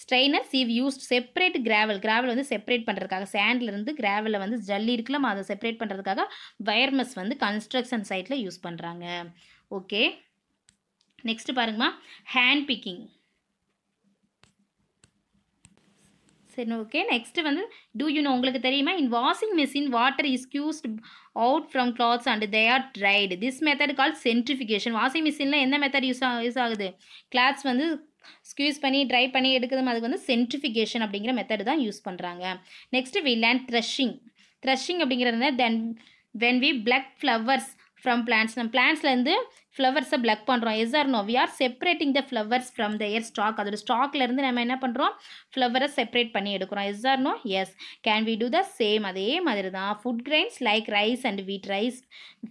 strainers is used separate gravel gravel வந்து செப்பரேட் பண்ணுறதுக்காக சேண்ட்லேருந்து கிராவலை வந்து ஜல்லி இருக்கலாம் அதை செப்பரேட் பண்ணுறதுக்காக வயர்மெஸ் வந்து கன்ஸ்ட்ரக்ஷன் சைட்டில் யூஸ் பண்ணுறாங்க ஓகே நெக்ஸ்ட்டு பாருங்கம்மா ஹேண்ட் பிக்கிங் சரி ஓகே நெக்ஸ்ட்டு வந்து டூ நோ உங்களுக்கு தெரியுமா in washing machine water is squeezed out from clothes and they are dried this method call centrifugation washing மிஷினில் என்ன மெத்தட் யூஸ் யூஸ் ஆகுது கிளாத்ஸ் வந்து ஸ்க்யூஸ் பண்ணி ட்ரை பண்ணி எடுக்கிறது அதுக்கு வந்து சென்ட்ரிஃபிகேஷன் அப்படிங்கிற மெத்தடு தான் யூஸ் பண்ணுறாங்க next we learn threshing threshing அப்படிங்கிறது then when we pluck flowers from plants நம்ம பிளான்ஸ்லேருந்து ஃப்ளவர்ஸை பிளக் பண்ணுறோம் yes R no we are separating the flowers from their இயர் ஸ்டாக் அதோட ஸ்டாக்லேருந்து நம்ம என்ன பண்ணுறோம் ஃப்ளவரை செப்பரேட் பண்ணி எடுக்கிறோம் yes R no yes can we do the same அதே மாதிரி தான் food grains like rice and wheat rice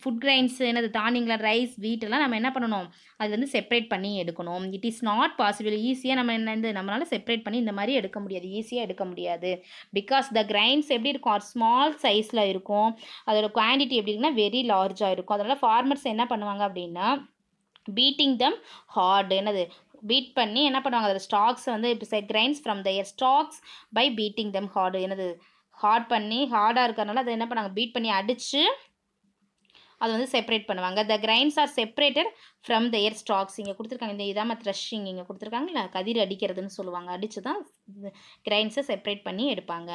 food grains என்னது தானியங்களா ரைஸ் வீட்டெல்லாம் நம்ம என்ன பண்ணணும் அது வந்து செப்பரேட் பண்ணி எடுக்கணும் இட் இஸ் நாட் பாசிபிள் ஈஸியாக நம்ம என்ன நம்மளால் செப்பரேட் பண்ணி இந்த மாதிரி எடுக்க முடியாது ஈஸியாக எடுக்க முடியாது பிகாஸ் த கிரைண்ட்ஸ் எப்படி இருக்கும் ஆர் ஸ்மால் சைஸில் இருக்கும் அதோட குவான்டிட்டி எப்படி இருக்குன்னா வெரி லார்ஜாக இருக்கும் அதனால் ஃபார்மர்ஸ் என்ன பண்ணுவாங்க அப்படின்னா பீட்டிங் தம் ஹார்டு என்னது பீட் பண்ணி என்ன பண்ணுவாங்க அதோட ஸ்டாக்ஸ் வந்து இப்போ grains from their stalks by beating them hard என்னது ஹார்ட் பண்ணி ஹார்டாக இருக்கிறனால அதை என்ன பண்ணாங்க பீட் பண்ணி அடித்து அது வந்து செப்பரேட் பண்ணுவாங்க the grains are separated from their stalks இங்கே கொடுத்துருக்காங்க இந்த இதாம த்ரஷிங் இங்கே கொடுத்துருக்காங்க இல்லை கதிர் அடிக்கிறதுன்னு சொல்லுவாங்க அடித்து தான் கிரைன்ஸை செப்பரேட் பண்ணி எடுப்பாங்க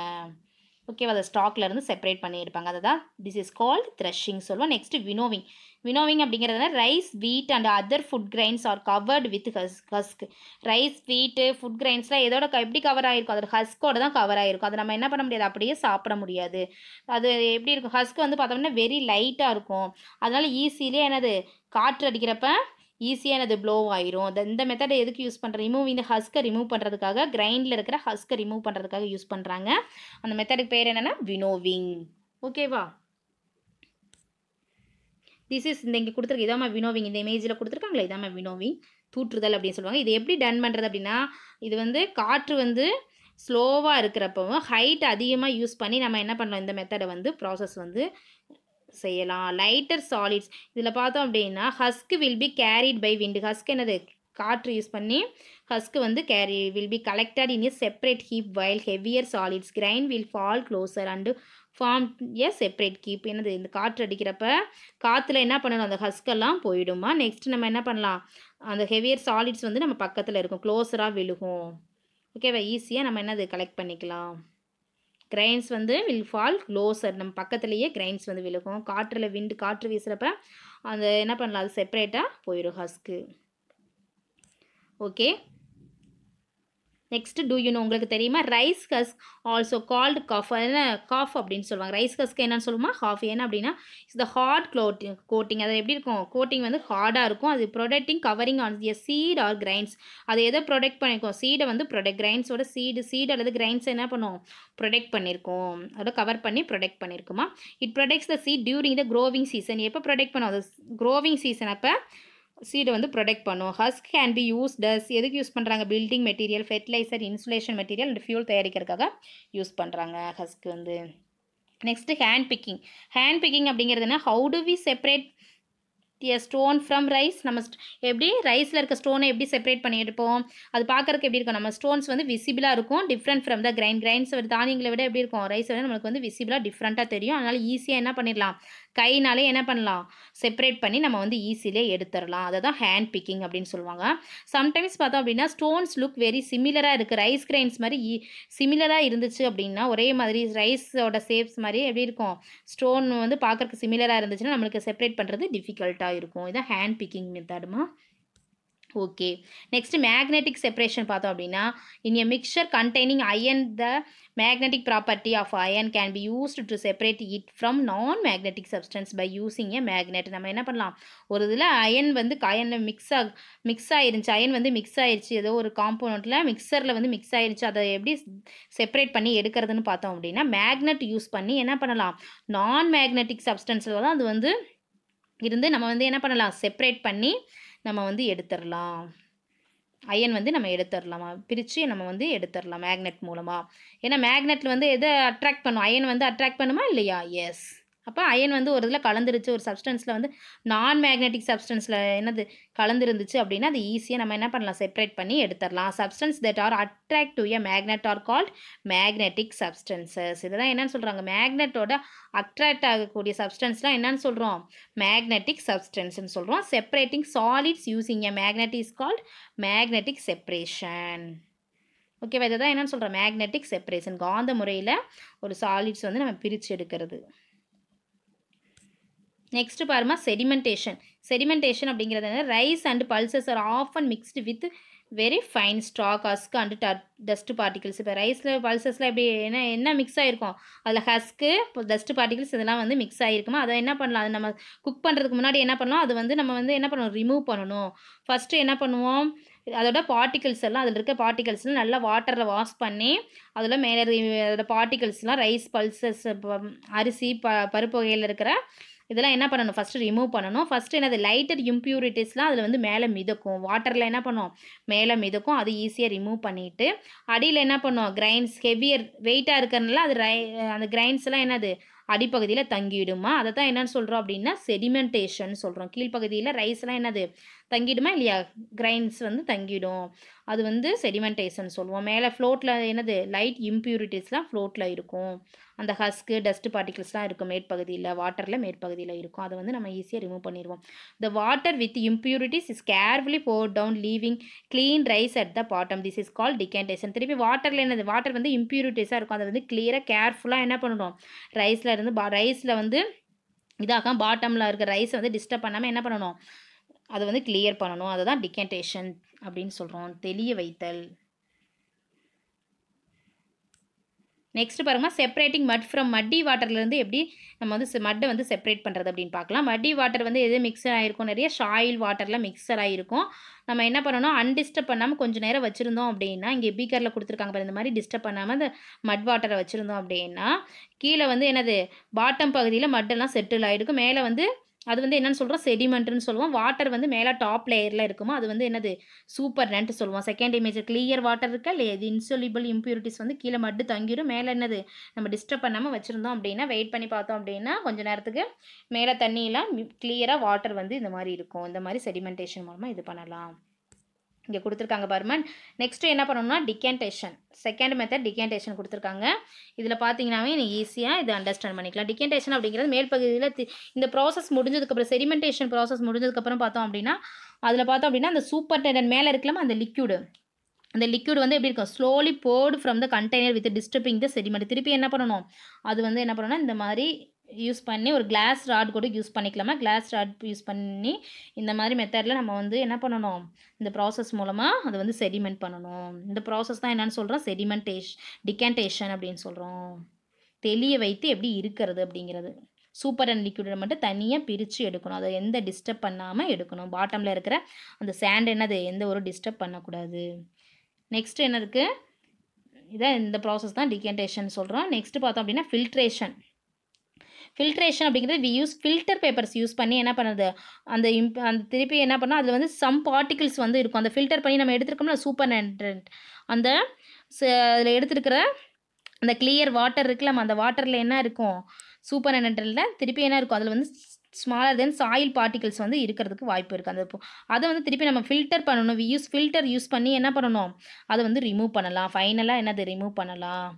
ஓகேவா அதை இருந்து செப்பரேட் பண்ணியிருப்பாங்க அதுதான் திஸ் இஸ் கால்ட் த்ரெஷிங் சொல்லுவோம் நெக்ஸ்ட் வினோவிங் வினோவிங் அப்படிங்கிறது rice wheat and other food grains are covered with husk husk rice wheat food கிரைன்ஸ்லாம் எதோட எப்படி கவர் ஆகிருக்கும் அதோட ஹஸ்கோட தான் கவர் ஆகிருக்கும் அதை நம்ம என்ன பண்ண முடியாது அப்படியே சாப்பிட முடியாது அது எப்படி இருக்கும் ஹஸ்க் வந்து பார்த்தோம்னா வெரி லைட்டாக இருக்கும் அதனால் ஈஸியிலே என்னது காற்று அடிக்கிறப்ப ஈஸியாக அது ப்ளோ ஆயிரும் இந்த மெத்தடை எதுக்கு யூஸ் பண்ணுற ரிமூவ் இந்த ஹஸ்கை ரிமூவ் பண்ணுறதுக்காக கிரைண்டில் இருக்கிற ஹஸ்கை ரிமூவ் பண்ணுறதுக்காக யூஸ் பண்ணுறாங்க அந்த மெத்தடுக்கு பேர் என்னென்னா வினோவிங் ஓகேவா திஸ் இஸ் இந்த இங்கே கொடுத்துருக்கு இதாம வினோவிங் இந்த இமேஜில் கொடுத்துருக்காங்களே இதாம வினோவிங் தூற்றுதல் அப்படின்னு சொல்லுவாங்க இது எப்படி டன் பண்ணுறது அப்படின்னா இது வந்து காற்று வந்து ஸ்லோவாக இருக்கிறப்பவும் ஹைட் அதிகமாக யூஸ் பண்ணி நம்ம என்ன பண்ணலாம் இந்த மெத்தடை வந்து ப்ராசஸ் வந்து செய்யலாம் லைட்டர் சாலிட்ஸ் இதில் பார்த்தோம் அப்படின்னா husk will be carried by wind husk என்னது காற்று யூஸ் பண்ணி ஹஸ்க் வந்து carry will be collected in a separate heap while heavier solids grain will fall closer and form a separate heap என்னது இந்த காற்று அடிக்கிறப்ப காற்றுல என்ன பண்ணணும் அந்த ஹஸ்கெல்லாம் போயிடுமா நெக்ஸ்ட் நம்ம என்ன பண்ணலாம் அந்த ஹெவியர் சாலிட்ஸ் வந்து நம்ம பக்கத்தில் இருக்கும் க்ளோஸராக விழுகும் ஓகேவா ஈஸியாக நம்ம என்னது கலெக்ட் பண்ணிக்கலாம் கிரைன்ஸ் வந்து வில் ஃபால் க்ளோசர் நம்ம பக்கத்துலேயே கிரைன்ஸ் வந்து விழுகும் காற்றில் விண்டு காற்று வீசுகிறப்ப அந்த என்ன பண்ணலாம் அது செப்பரேட்டாக போயிடும் husk okay next do you know உங்களுக்கு தெரியுமா rice husk also called chaff என்ன காஃப் அப்படின்னு சொல்லுவாங்க ரைஸ் கஸ்க்கு என்னன்னு சொல்லுமா ஹாஃப் ஏன்னா அப்படின்னா it's the hard clothing coating அது எப்படி இருக்கும் கோட்டிங் வந்து ஹார்டாக இருக்கும் அது protecting covering on a seed or grains அது எதை ப்ரொடெக்ட் பண்ணியிருக்கோம் சீடை வந்து ப்ரொடக்ட் கிரைன்ஸோட சீடு சீடு அல்லது கிரைன்ஸ் என்ன பண்ணுவோம் ப்ரொடெக்ட் பண்ணியிருக்கோம் அதோட கவர் பண்ணி ப்ரொடெக்ட் பண்ணியிருக்குமா it protects the seed during the growing season எப்போ ப்ரொடெக்ட் பண்ணுவோம் அது க்ரோவிங் சீசன் அப்போ சீடை வந்து ப்ரொடெக்ட் பண்ணும் husk can be used as எதுக்கு யூஸ் பண்ணுறாங்க building material fertiliser insulation material and fuel தயாரிக்கிறதுக்காக யூஸ் பண்ணுறாங்க ஹஸ்க் வந்து next hand picking hand picking அப்படிங்கிறதுனா how do we separate a stone from rice நம்ம எப்படி ரைஸில் இருக்க ஸ்டோனை எப்படி செப்பரேட் எடுப்போம் அது பார்க்குறதுக்கு எப்படி இருக்கும் நம்ம ஸ்டோன்ஸ் வந்து விசிபிளாக இருக்கும் different from the grind grinds தானியங்களை விட எப்படி இருக்கும் ரைஸ் விட நம்மளுக்கு வந்து விசிபிளாக டிஃப்ரெண்ட்டாக தெரியும் அதனால் ஈஸியாக என்ன பண்ணிடலாம் கைனாலே என்ன பண்ணலாம் செப்பரேட் பண்ணி நம்ம வந்து ஈஸியிலே எடுத்துடலாம் அதை தான் ஹேண்ட் பிக்கிங் அப்படின்னு சொல்லுவாங்க சம்டைம்ஸ் பார்த்தோம் அப்படின்னா ஸ்டோன்ஸ் லுக் வெரி சிமிலராக இருக்குது ரைஸ் கிரைன்ஸ் மாதிரி சிமிலராக இருந்துச்சு அப்படின்னா ஒரே மாதிரி ரைஸோட சேப்ஸ் மாதிரி எப்படி இருக்கும் ஸ்டோன் வந்து பார்க்குறதுக்கு சிமிலராக இருந்துச்சுன்னா நம்மளுக்கு செப்பரேட் பண்ணுறது டிஃபிகல்ட்டாக இருக்கும் இதான் ஹேண்ட் பிக்கிங் மெத்தாடுமா ஓகே நெக்ஸ்ட் மேக்னெட்டிக் செப்பரேஷன் பார்த்தோம் அப்படின்னா in a mixture containing iron the magnetic property of iron can be used to separate it from non magnetic substance by using a magnet நம்ம என்ன பண்ணலாம் ஒரு இதில் அயன் வந்து அயனில் மிக்ஸ் ஆக மிக்ஸ் ஆயிருந்துச்சு அயன் வந்து மிக்ஸ் ஆயிருச்சு ஏதோ ஒரு காம்போனண்ட்டில் மிக்சரில் வந்து மிக்ஸ் ஆயிருச்சு அதை எப்படி செப்பரேட் பண்ணி எடுக்கிறதுன்னு பார்த்தோம் அப்படின்னா மேக்னெட் யூஸ் பண்ணி என்ன பண்ணலாம் நான் மேக்னெட்டிக் சப்ஸ்டன்ஸில் தான் அது வந்து இருந்து நம்ம வந்து என்ன பண்ணலாம் செப்பரேட் பண்ணி நம்ம வந்து எடுத்துடலாம் அயன் வந்து நம்ம எடுத்துடலாமா பிரித்து நம்ம வந்து எடுத்துடலாம் மேக்னெட் மூலமாக ஏன்னா மேக்னெட்டில் வந்து எதை அட்ராக்ட் பண்ணும் அயன் வந்து அட்ராக்ட் பண்ணுமா இல்லையா எஸ் அப்போ அயன் வந்து ஒரு இதில் கலந்துருச்சு ஒரு சப்ஸ்டன்ஸில் வந்து நான் மேக்னெட்டிக் சப்ஸ்டன்ஸில் என்னது கலந்துருந்துச்சு அப்படின்னா அது ஈஸியாக நம்ம என்ன பண்ணலாம் செப்பரேட் பண்ணி எடுத்துடலாம் substance that are attract to a magnet are called magnetic substances தான் என்னென்னு சொல்கிறாங்க மேக்னெட்டோட அட்ராக்ட் ஆகக்கூடிய சப்ஸ்டன்ஸ்லாம் என்னென்னு சொல்கிறோம் மேக்னெட்டிக் சப்ஸ்டன்ஸ்னு சொல்கிறோம் separating solids using a magnet is called magnetic separation ஓகேவா இதை தான் என்னென்னு சொல்கிறோம் மேக்னெட்டிக் செப்ரேஷன் காந்த முறையில் ஒரு சாலிட்ஸ் வந்து நம்ம பிரித்து எடுக்கிறது நெக்ஸ்ட்டு பாருமா செடிமெண்டேஷன் செடிமெண்டேஷன் அப்படிங்கிறது வந்து ரைஸ் அண்ட் பல்சஸ் ஆர் ஆஃப் அண்ட் mixed with very fine stalk husk and the dust particles இப்போ ரைஸில் பல்சஸில் எப்படி என்ன என்ன மிக்ஸ் ஆகிருக்கும் அதில் ஹஸ்க்கு டஸ்ட்டு பார்ட்டிகிள்ஸ் இதெல்லாம் வந்து மிக்ஸ் ஆகிருக்குமா அதை என்ன பண்ணலாம் அது நம்ம குக் பண்ணுறதுக்கு முன்னாடி என்ன பண்ணலாம் அது வந்து நம்ம வந்து என்ன பண்ணணும் ரிமூவ் பண்ணணும் ஃபஸ்ட்டு என்ன பண்ணுவோம் அதோட பார்ட்டிகல்ஸ் எல்லாம் அதில் இருக்க பார்ட்டிகல்ஸ்லாம் நல்லா வாட்டரில் வாஷ் பண்ணி அதில் மேலே அதோட பார்ட்டிகல்ஸ்லாம் ரைஸ் பல்சஸ் அரிசி ப பருப்பு வகையில் இருக்கிற இதெல்லாம் என்ன பண்ணணும் ஃபஸ்ட்டு ரிமூவ் பண்ணணும் ஃபஸ்ட்டு என்னது லைட்டர் இம்ப்யூரிட்டிஸ்லாம் அதில் வந்து மேலே மிதக்கும் வாட்டரில் என்ன பண்ணும் மேலே மிதக்கும் அது ஈஸியாக ரிமூவ் பண்ணிவிட்டு அடியில் என்ன பண்ணும் கிரைன்ஸ் ஹெவியர் வெயிட்டாக இருக்கிறனால அது அந்த கிரைன்ஸ்லாம் என்னது அடிப்பகுதியில் தங்கிவிடுமா அதை தான் என்னென்னு சொல்கிறோம் அப்படின்னா செடிமெண்டேஷன் சொல்கிறோம் கீழ்ப்பகுதியில் ரைஸ்லாம் என்னது தங்கிடுமா இல்லையா கிரைன்ஸ் வந்து தங்கிடும் அது வந்து செடிமெண்டேஷன் சொல்லுவோம் மேலே ஃப்ளோட்டில் என்னது லைட் இம்ப்யூரிட்டிஸ்லாம் ஃப்ளோட்டில் இருக்கும் அந்த ஹஸ்க்கு டஸ்ட் பார்ட்டிகல்ஸ்லாம் இருக்கும் மேற்பகுதியில் வாட்டரில் மேற்பகுதியில் இருக்கும் அதை வந்து நம்ம ஈஸியாக ரிமூவ் பண்ணிடுவோம் the water with impurities is carefully pour down leaving clean rice at the bottom this is call decantation திருப்பி வாட்டரில் என்னது வாட்டர் வந்து இம்ப்யூரிட்டிஸாக இருக்கும் அதை வந்து கிளியராக கேர்ஃபுல்லாக என்ன பண்ணணும் ரைஸில் இருந்து பா ரைஸில் வந்து இதாக பாட்டமில் இருக்க ரைஸை வந்து டிஸ்டர்ப் பண்ணாமல் என்ன பண்ணணும் அதை வந்து கிளியர் பண்ணணும் அதை தான் டிகேண்டேஷன் அப்படின்னு சொல்கிறோம் தெளிய வைத்தல் நெக்ஸ்ட் பாருங்க செப்பரேட்டிங் மட் ஃப்ரம் மட்டி வாட்டர்லேருந்து எப்படி நம்ம வந்து மட்டை வந்து செப்பரேட் பண்ணுறது அப்படின்னு பார்க்கலாம் மட்டி வாட்டர் வந்து எது மிக்சர் ஆகிருக்கும் நிறைய ஷாயில் வாட்டரில் மிக்சர் ஆகிருக்கும் நம்ம என்ன பண்ணணும் அன்டிஸ்டர்ப் பண்ணாமல் கொஞ்சம் நேரம் வச்சுருந்தோம் அப்படின்னா இங்கே பீக்கரில் கொடுத்துருக்காங்க இந்த மாதிரி டிஸ்டர்ப் பண்ணாமல் அந்த மட் வாட்டரை வச்சுருந்தோம் அப்படின்னா கீழே வந்து என்னது பாட்டம் பகுதியில் மட்டெல்லாம் செட்டில் ஆகிருக்கும் மேலே வந்து அது வந்து என்னென்னு சொல்கிறோம் செடிமெண்ட்னு சொல்லுவோம் வாட்டர் வந்து மேலே டாப் லேயரில் இருக்குமோ அது வந்து என்னது சூப்பர் நன்ட்டு சொல்லுவோம் செகண்ட் இமேஜ் கிளியர் வாட்டர் இருக்கா இல்லை இது இன்சொலிபிள் இம்ப்யூரிட்டிஸ் வந்து கீழே மட்டு தங்கிடும் மேலே என்னது நம்ம டிஸ்டர்ப் பண்ணாமல் வச்சுருந்தோம் அப்படின்னா வெயிட் பண்ணி பார்த்தோம் அப்படின்னா கொஞ்சம் நேரத்துக்கு மேலே தண்ணியெலாம் கிளியராக வாட்டர் வந்து இந்த மாதிரி இருக்கும் இந்த மாதிரி செடிமெண்டேஷன் மூலமாக இது பண்ணலாம் இங்கே கொடுத்துருக்காங்க பர்மன் நெக்ஸ்ட்டு என்ன பண்ணணும்னா டிகேண்டேஷன் செகண்ட் மெத்தட் டிகேண்டேஷன் கொடுத்துருக்காங்க இதில் பார்த்தீங்கனாவே நீங்கள் ஈஸியாக இதை அண்டர்ஸ்டாண்ட் பண்ணிக்கலாம் டிகேண்டேஷன் அப்படிங்கிறது மேல் பகுதியில் இந்த ப்ராசஸ் முடிஞ்சதுக்கப்புறம் செரிமெண்டேஷன் ப்ராசஸ் முடிஞ்சதுக்கப்புறம் பார்த்தோம் அப்படின்னா அதில் பார்த்தோம் அப்படின்னா அந்த சூப்பர் டெண்டன் மேலே இருக்கலாம் அந்த லிக்யூடு அந்த லிக்யூட் வந்து எப்படி இருக்கும் slowly poured from the container with disturbing the sediment திருப்பி என்ன பண்ணணும் அது வந்து என்ன பண்ணணும்னா இந்த மாதிரி யூஸ் பண்ணி ஒரு கிளாஸ் ராட் கூட யூஸ் பண்ணிக்கலாமா கிளாஸ் ராட் யூஸ் பண்ணி இந்த மாதிரி மெத்தடில் நம்ம வந்து என்ன பண்ணணும் இந்த ப்ராசஸ் மூலமாக அதை வந்து செடிமெண்ட் பண்ணணும் இந்த ப்ராசஸ் தான் என்னென்னு சொல்கிறோம் செடிமெண்டேஷ் டிகேண்டேஷன் அப்படின்னு சொல்கிறோம் தெளிய வைத்து எப்படி இருக்கிறது அப்படிங்கிறது சூப்பர் அண்ட் லிக்விடை மட்டும் தனியாக பிரித்து எடுக்கணும் அதை எந்த டிஸ்டர்ப் பண்ணாமல் எடுக்கணும் பாட்டமில் இருக்கிற அந்த சேண்ட் என்னது எந்த ஒரு டிஸ்டர்ப் பண்ணக்கூடாது நெக்ஸ்ட் என்ன இருக்குது இதான் இந்த ப்ராசஸ் தான் டிகேண்டேஷன் சொல்கிறோம் நெக்ஸ்ட் பார்த்தோம் அப்படின்னா ஃபில்ட்ரேஷன் ஃபில்ட்ரேஷன் அப்படிங்கிறது we use filter papers use பண்ணி என்ன பண்ணுறது அந்த அந்த திருப்பி என்ன பண்ணோம் அதில் வந்து சம் பார்ட்டிகிள்ஸ் வந்து இருக்கும் அந்த ஃபில்டர் பண்ணி நம்ம எடுத்துருக்கோம்னா சூப்பர் நைட்ரன்ட் அந்த அதில் எடுத்துருக்கிற அந்த கிளியர் வாட்டர் இருக்குல்ல நம்ம அந்த வாட்டரில் என்ன இருக்கும் சூப்பர் நைட்ரன்ட்டில் திருப்பி என்ன இருக்கும் அதில் வந்து ஸ்மாலர் தென் சாயில் பார்ட்டிகல்ஸ் வந்து இருக்கிறதுக்கு வாய்ப்பு இருக்குது அந்த அதை வந்து திருப்பி நம்ம ஃபில்டர் பண்ணணும் வி யூஸ் ஃபில்டர் யூஸ் பண்ணி என்ன பண்ணணும் அதை வந்து ரிமூவ் பண்ணலாம் ஃபைனலாக என்னது ரிமூவ் பண்ணலாம்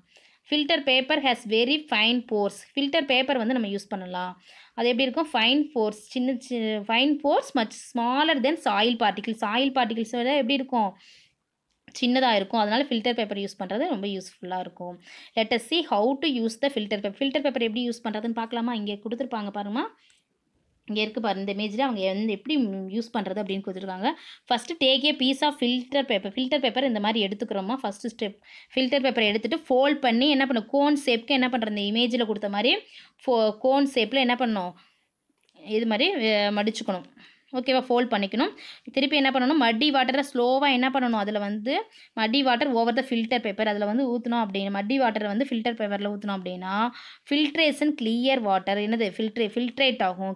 filter paper has very fine pores filter paper வந்து நம்ம யூஸ் பண்ணலாம் அது எப்படி இருக்கும் ஃபைன் ஃபோர்ஸ் சின்ன சின்ன fine pores much smaller than soil particles oil particles விட எப்படி இருக்கும் சின்னதாக இருக்கும் அதனால் ஃபில்டர் பேப்பர் யூஸ் பண்ணுறது ரொம்ப யூஸ்ஃபுல்லாக இருக்கும் let's see how to use the filter paper filter paper எப்படி யூஸ் பண்ணுறதுன்னு பார்க்கலாமா இங்கே கொடுத்துருப்பாங்க பாருமா இங்கே இருக்குது பாரு இந்த இமேஜில் அவங்க எந்த எப்படி யூஸ் பண்ணுறது அப்படின்னு கொடுத்துருக்காங்க first take a piece of filter paper filter paper இந்த மாதிரி எடுத்துக்கிறோமா ஃபஸ்ட்டு ஸ்டெப் ஃபில்டர் பேப்பர் எடுத்துகிட்டு ஃபோல்ட் பண்ணி என்ன பண்ணும் கோன் ஷேப்க்கு என்ன பண்ணுற இந்த இமேஜில் கொடுத்த மாதிரி ஃபோ கோன் ஷேப்பில் என்ன பண்ணணும் இது மாதிரி மடிச்சுக்கணும் ஓகேவா ஃபோல்ட் பண்ணிக்கணும் திருப்பி என்ன பண்ணணும் மடி வாட்டரை ஸ்லோவாக என்ன பண்ணணும் அதில் வந்து muddy water over the filter paper அதில் வந்து ஊற்றணும் அப்படின்னு மடி வாட்டரை வந்து ஃபில்டர் பேப்பரில் ஊற்றணும் அப்படின்னா ஃபில்ட்ரேஷன் கிளியர் வாட்டர் என்னது ஃபில்ட்ரே ஃபில்ட்ரேட் ஆகும்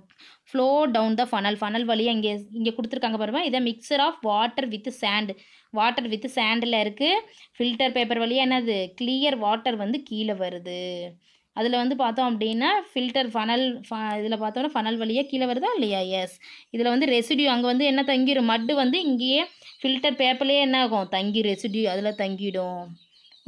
flow down the funnel funnel வழியாக இங்கே இங்கே கொடுத்துருக்காங்க பாருங்கள் இதை mixture of water with sand water with சேண்டில் இருக்குது ஃபில்டர் பேப்பர் வழியாக என்னது கிளியர் வாட்டர் வந்து கீழே வருது அதில் வந்து பார்த்தோம் அப்படின்னா ஃபில்டர் ஃபனல் ஃப இதில் பார்த்தோம்னா ஃபனல் வழியாக கீழே வருதா இல்லையா எஸ் இதில் வந்து ரெசிடியூ அங்கே வந்து என்ன தங்கிடும் மட்டு வந்து இங்கேயே ஃபில்டர் பேப்பர்லேயே என்ன ஆகும் தங்கி ரெசிடியூ அதில் தங்கிடும்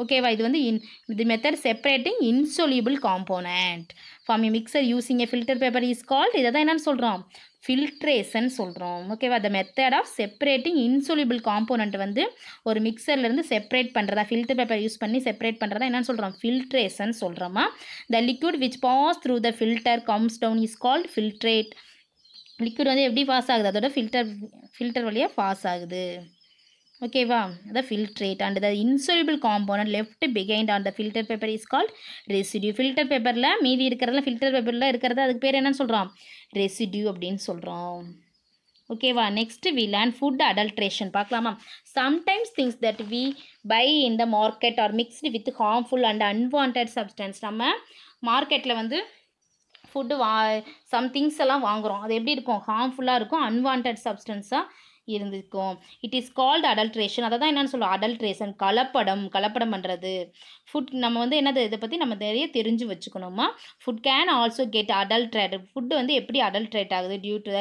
ஓகேவா இது வந்து in the method separating insoluble component from you mixture using a filter paper is called இதை தான் என்னென்னு சொல்கிறோம் ஃபில்ட்ரேஷன் சொல்கிறோம் ஓகேவா the method of separating insoluble component வந்து ஒரு மிக்சர்லேருந்து செப்பரேட் பண்ணுறதா ஃபில்டர் பேப்பர் யூஸ் பண்ணி செப்பரேட் பண்ணுறதா என்னென்னு சொல்கிறோம் ஃபில்ட்ரேஷன் சொல்கிறோமா the liquid which pass through the filter comes down is called filtrate liquid வந்து எப்படி பாஸ் ஆகுது அதோட ஃபில்டர் ஃபில்டர் வழியாக பாஸ் ஆகுது ஓகேவா the filtrate and the insoluble compound left behind and the filter paper is called residue ஃபில்டர் பேப்பரில் மீதி இருக்கிறதுல ஃபில்டர் பேப்பரில் இருக்கிறது அதுக்கு பேர் என்னன்னு சொல்கிறோம் ரெசிடியூ அப்படின்னு சொல்கிறோம் ஓகேவா next we learn food adulteration பார்க்கலாமா sometimes things that we buy in the market are mixed with harmful and unwanted substance நம்ம மார்க்கெட்டில் வந்து ஃபுட்டு வா சம் திங்ஸ் எல்லாம் வாங்குகிறோம் அது எப்படி இருக்கும் ஹார்ம்ஃபுல்லாக இருக்கும் அன்வான்ட் சப்ஸ்டன்ஸாக இருந்திருக்கும் இட் இஸ் கால்டு அடல்ட்ரேஷன் அதை தான் என்னென்னு சொல்லுவோம் அடல்ட்ரேஷன் கலப்படம் கலப்படம் பண்ணுறது ஃபுட் நம்ம வந்து என்னது இதை பற்றி நம்ம நிறைய தெரிஞ்சு வச்சுக்கணுமா food can also get adulterate food வந்து எப்படி அடல்ட்ரேட் ஆகுது டியூ டு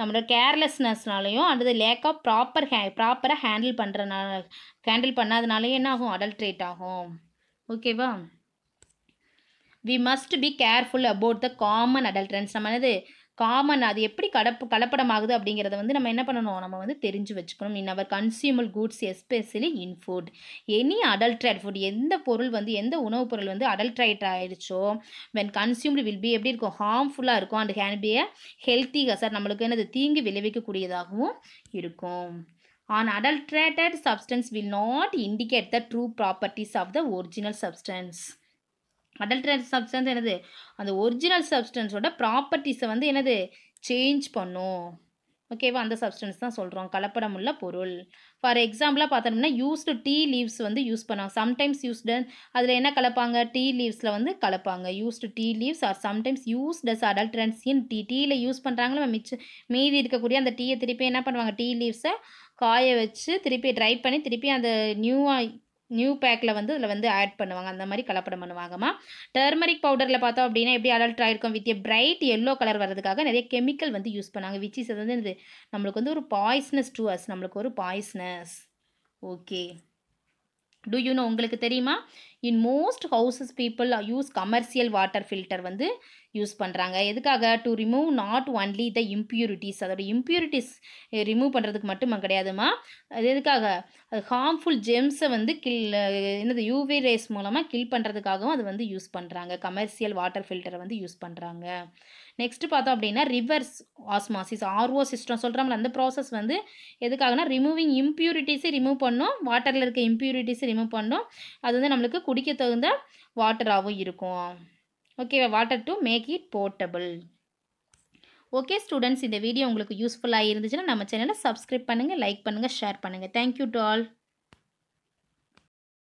நம்மளோட கேர்லெஸ்னஸ்னாலையும் அல்லது லேக் ஆஃப் ப்ராப்பர் ஹே ப்ராப்பராக ஹேண்டில் பண்ணுறனால ஹேண்டில் பண்ணாதனாலையும் என்ன ஆகும் அடல்ட்ரேட் ஆகும் ஓகேவா we must be careful about the common adulterants நம்ம என்னது காமன் அது எப்படி கடப்பு கலப்படம் ஆகுது அப்படிங்கிறத வந்து நம்ம என்ன பண்ணணும் நம்ம வந்து தெரிஞ்சு வச்சுக்கணும் in our consumer goods especially in food any adulterate food எந்த பொருள் வந்து எந்த உணவுப் பொருள் வந்து அடல்ட்ரைட் ஆகிடுச்சோ வென் கன்சியூம்டு வில் பி எப்படி இருக்கும் ஹார்ம்ஃபுல்லாக இருக்கும் and can be a health hazard நம்மளுக்கு என்னது தீங்கு விளைவிக்கக்கூடியதாகவும் இருக்கும் an adulterated substance will not indicate the true properties of the original substance adulterate substance என்னது அந்த ஒரிஜினல் சப்ஸ்டன்ஸோட ப்ராப்பர்ட்டிஸை வந்து என்னது சேஞ்ச் பண்ணும் ஓகேவா அந்த சப்ஸ்டன்ஸ் தான் சொல்கிறோம் கலப்படமுள்ள பொருள் ஃபார் எக்ஸாம்பிளாக பார்த்தோம்னா யூஸ்டு டீ லீவ்ஸ் வந்து யூஸ் பண்ணுவாங்க சம்டைம்ஸ் யூஸ்டன் அதில் என்ன கலப்பாங்க டீ லீவ்ஸில் வந்து கலப்பாங்க used tea leaves are sometimes used as adulterants in tea டீயில் யூஸ் பண்ணுறாங்களோ மிச்ச மீதி இருக்கக்கூடிய அந்த டீயை திருப்பி என்ன பண்ணுவாங்க டீ லீவ்ஸை காய வச்சு திருப்பி ட்ரை பண்ணி திருப்பி அந்த நியூவாக நியூ பேக்கில் வந்து இதில் வந்து ஆட் பண்ணுவாங்க அந்த மாதிரி கலப்படம் பண்ணுவாங்கம்மா டர்மரிக் பவுடரில் பார்த்தோம் அப்படின்னா எப்படி அலல்ட் ஆகிருக்கும் வித் பிரைட் எல்லோ கலர் வரதுக்காக நிறைய கெமிக்கல் வந்து யூஸ் பண்ணாங்க விச் இஸ் வந்து இது நம்மளுக்கு வந்து ஒரு பாய்ஸ்னஸ் டூ அஸ் நம்மளுக்கு ஒரு பாய்ஸ்னஸ் ஓகே டூ யூனோ உங்களுக்கு தெரியுமா in most houses people use commercial water filter வந்து யூஸ் பண்ணுறாங்க எதுக்காக to remove not only the impurities அதோட இம்ப்யூரிட்டிஸ் ரிமூவ் பண்ணுறதுக்கு மட்டுமா கிடையாதுமா அது எதுக்காக அது ஹார்ம்ஃபுல் ஜெம்ஸை வந்து கில் என்னது யூவி ரேஸ் மூலமாக கில் பண்ணுறதுக்காகவும் அது வந்து யூஸ் பண்ணுறாங்க கமர்ஷியல் வாட்டர் ஃபில்டரை வந்து யூஸ் பண்ணுறாங்க நெக்ஸ்ட் பார்த்தோம் அப்படின்னா ரிவர்ஸ் ஆஸ்மாசிஸ் ஆர்ஓ சிஸ்டம் சொல்கிறோம்ல அந்த ப்ராசஸ் வந்து எதுக்காகனா ரிமூவிங் இம்ப்யூரிட்டிஸை ரிமூவ் பண்ணும் வாட்டரில் இருக்க இம்ப்யூரிட்டிஸை ரிமூவ் பண்ணும் அது வந்து நம்மளுக்கு குடிக்க தகுந்த வாட்டராகவும் இருக்கும் ஓகேவா water to make it portable okay students இந்த வீடியோ உங்களுக்கு யூஸ்ஃபுல்லாக இருந்துச்சுன்னா நம்ம சேனலை சப்ஸ்கிரைப் பண்ணுங்கள் லைக் பண்ணுங்கள் ஷேர் பண்ணுங்கள் தேங்க்யூ டு ஆல்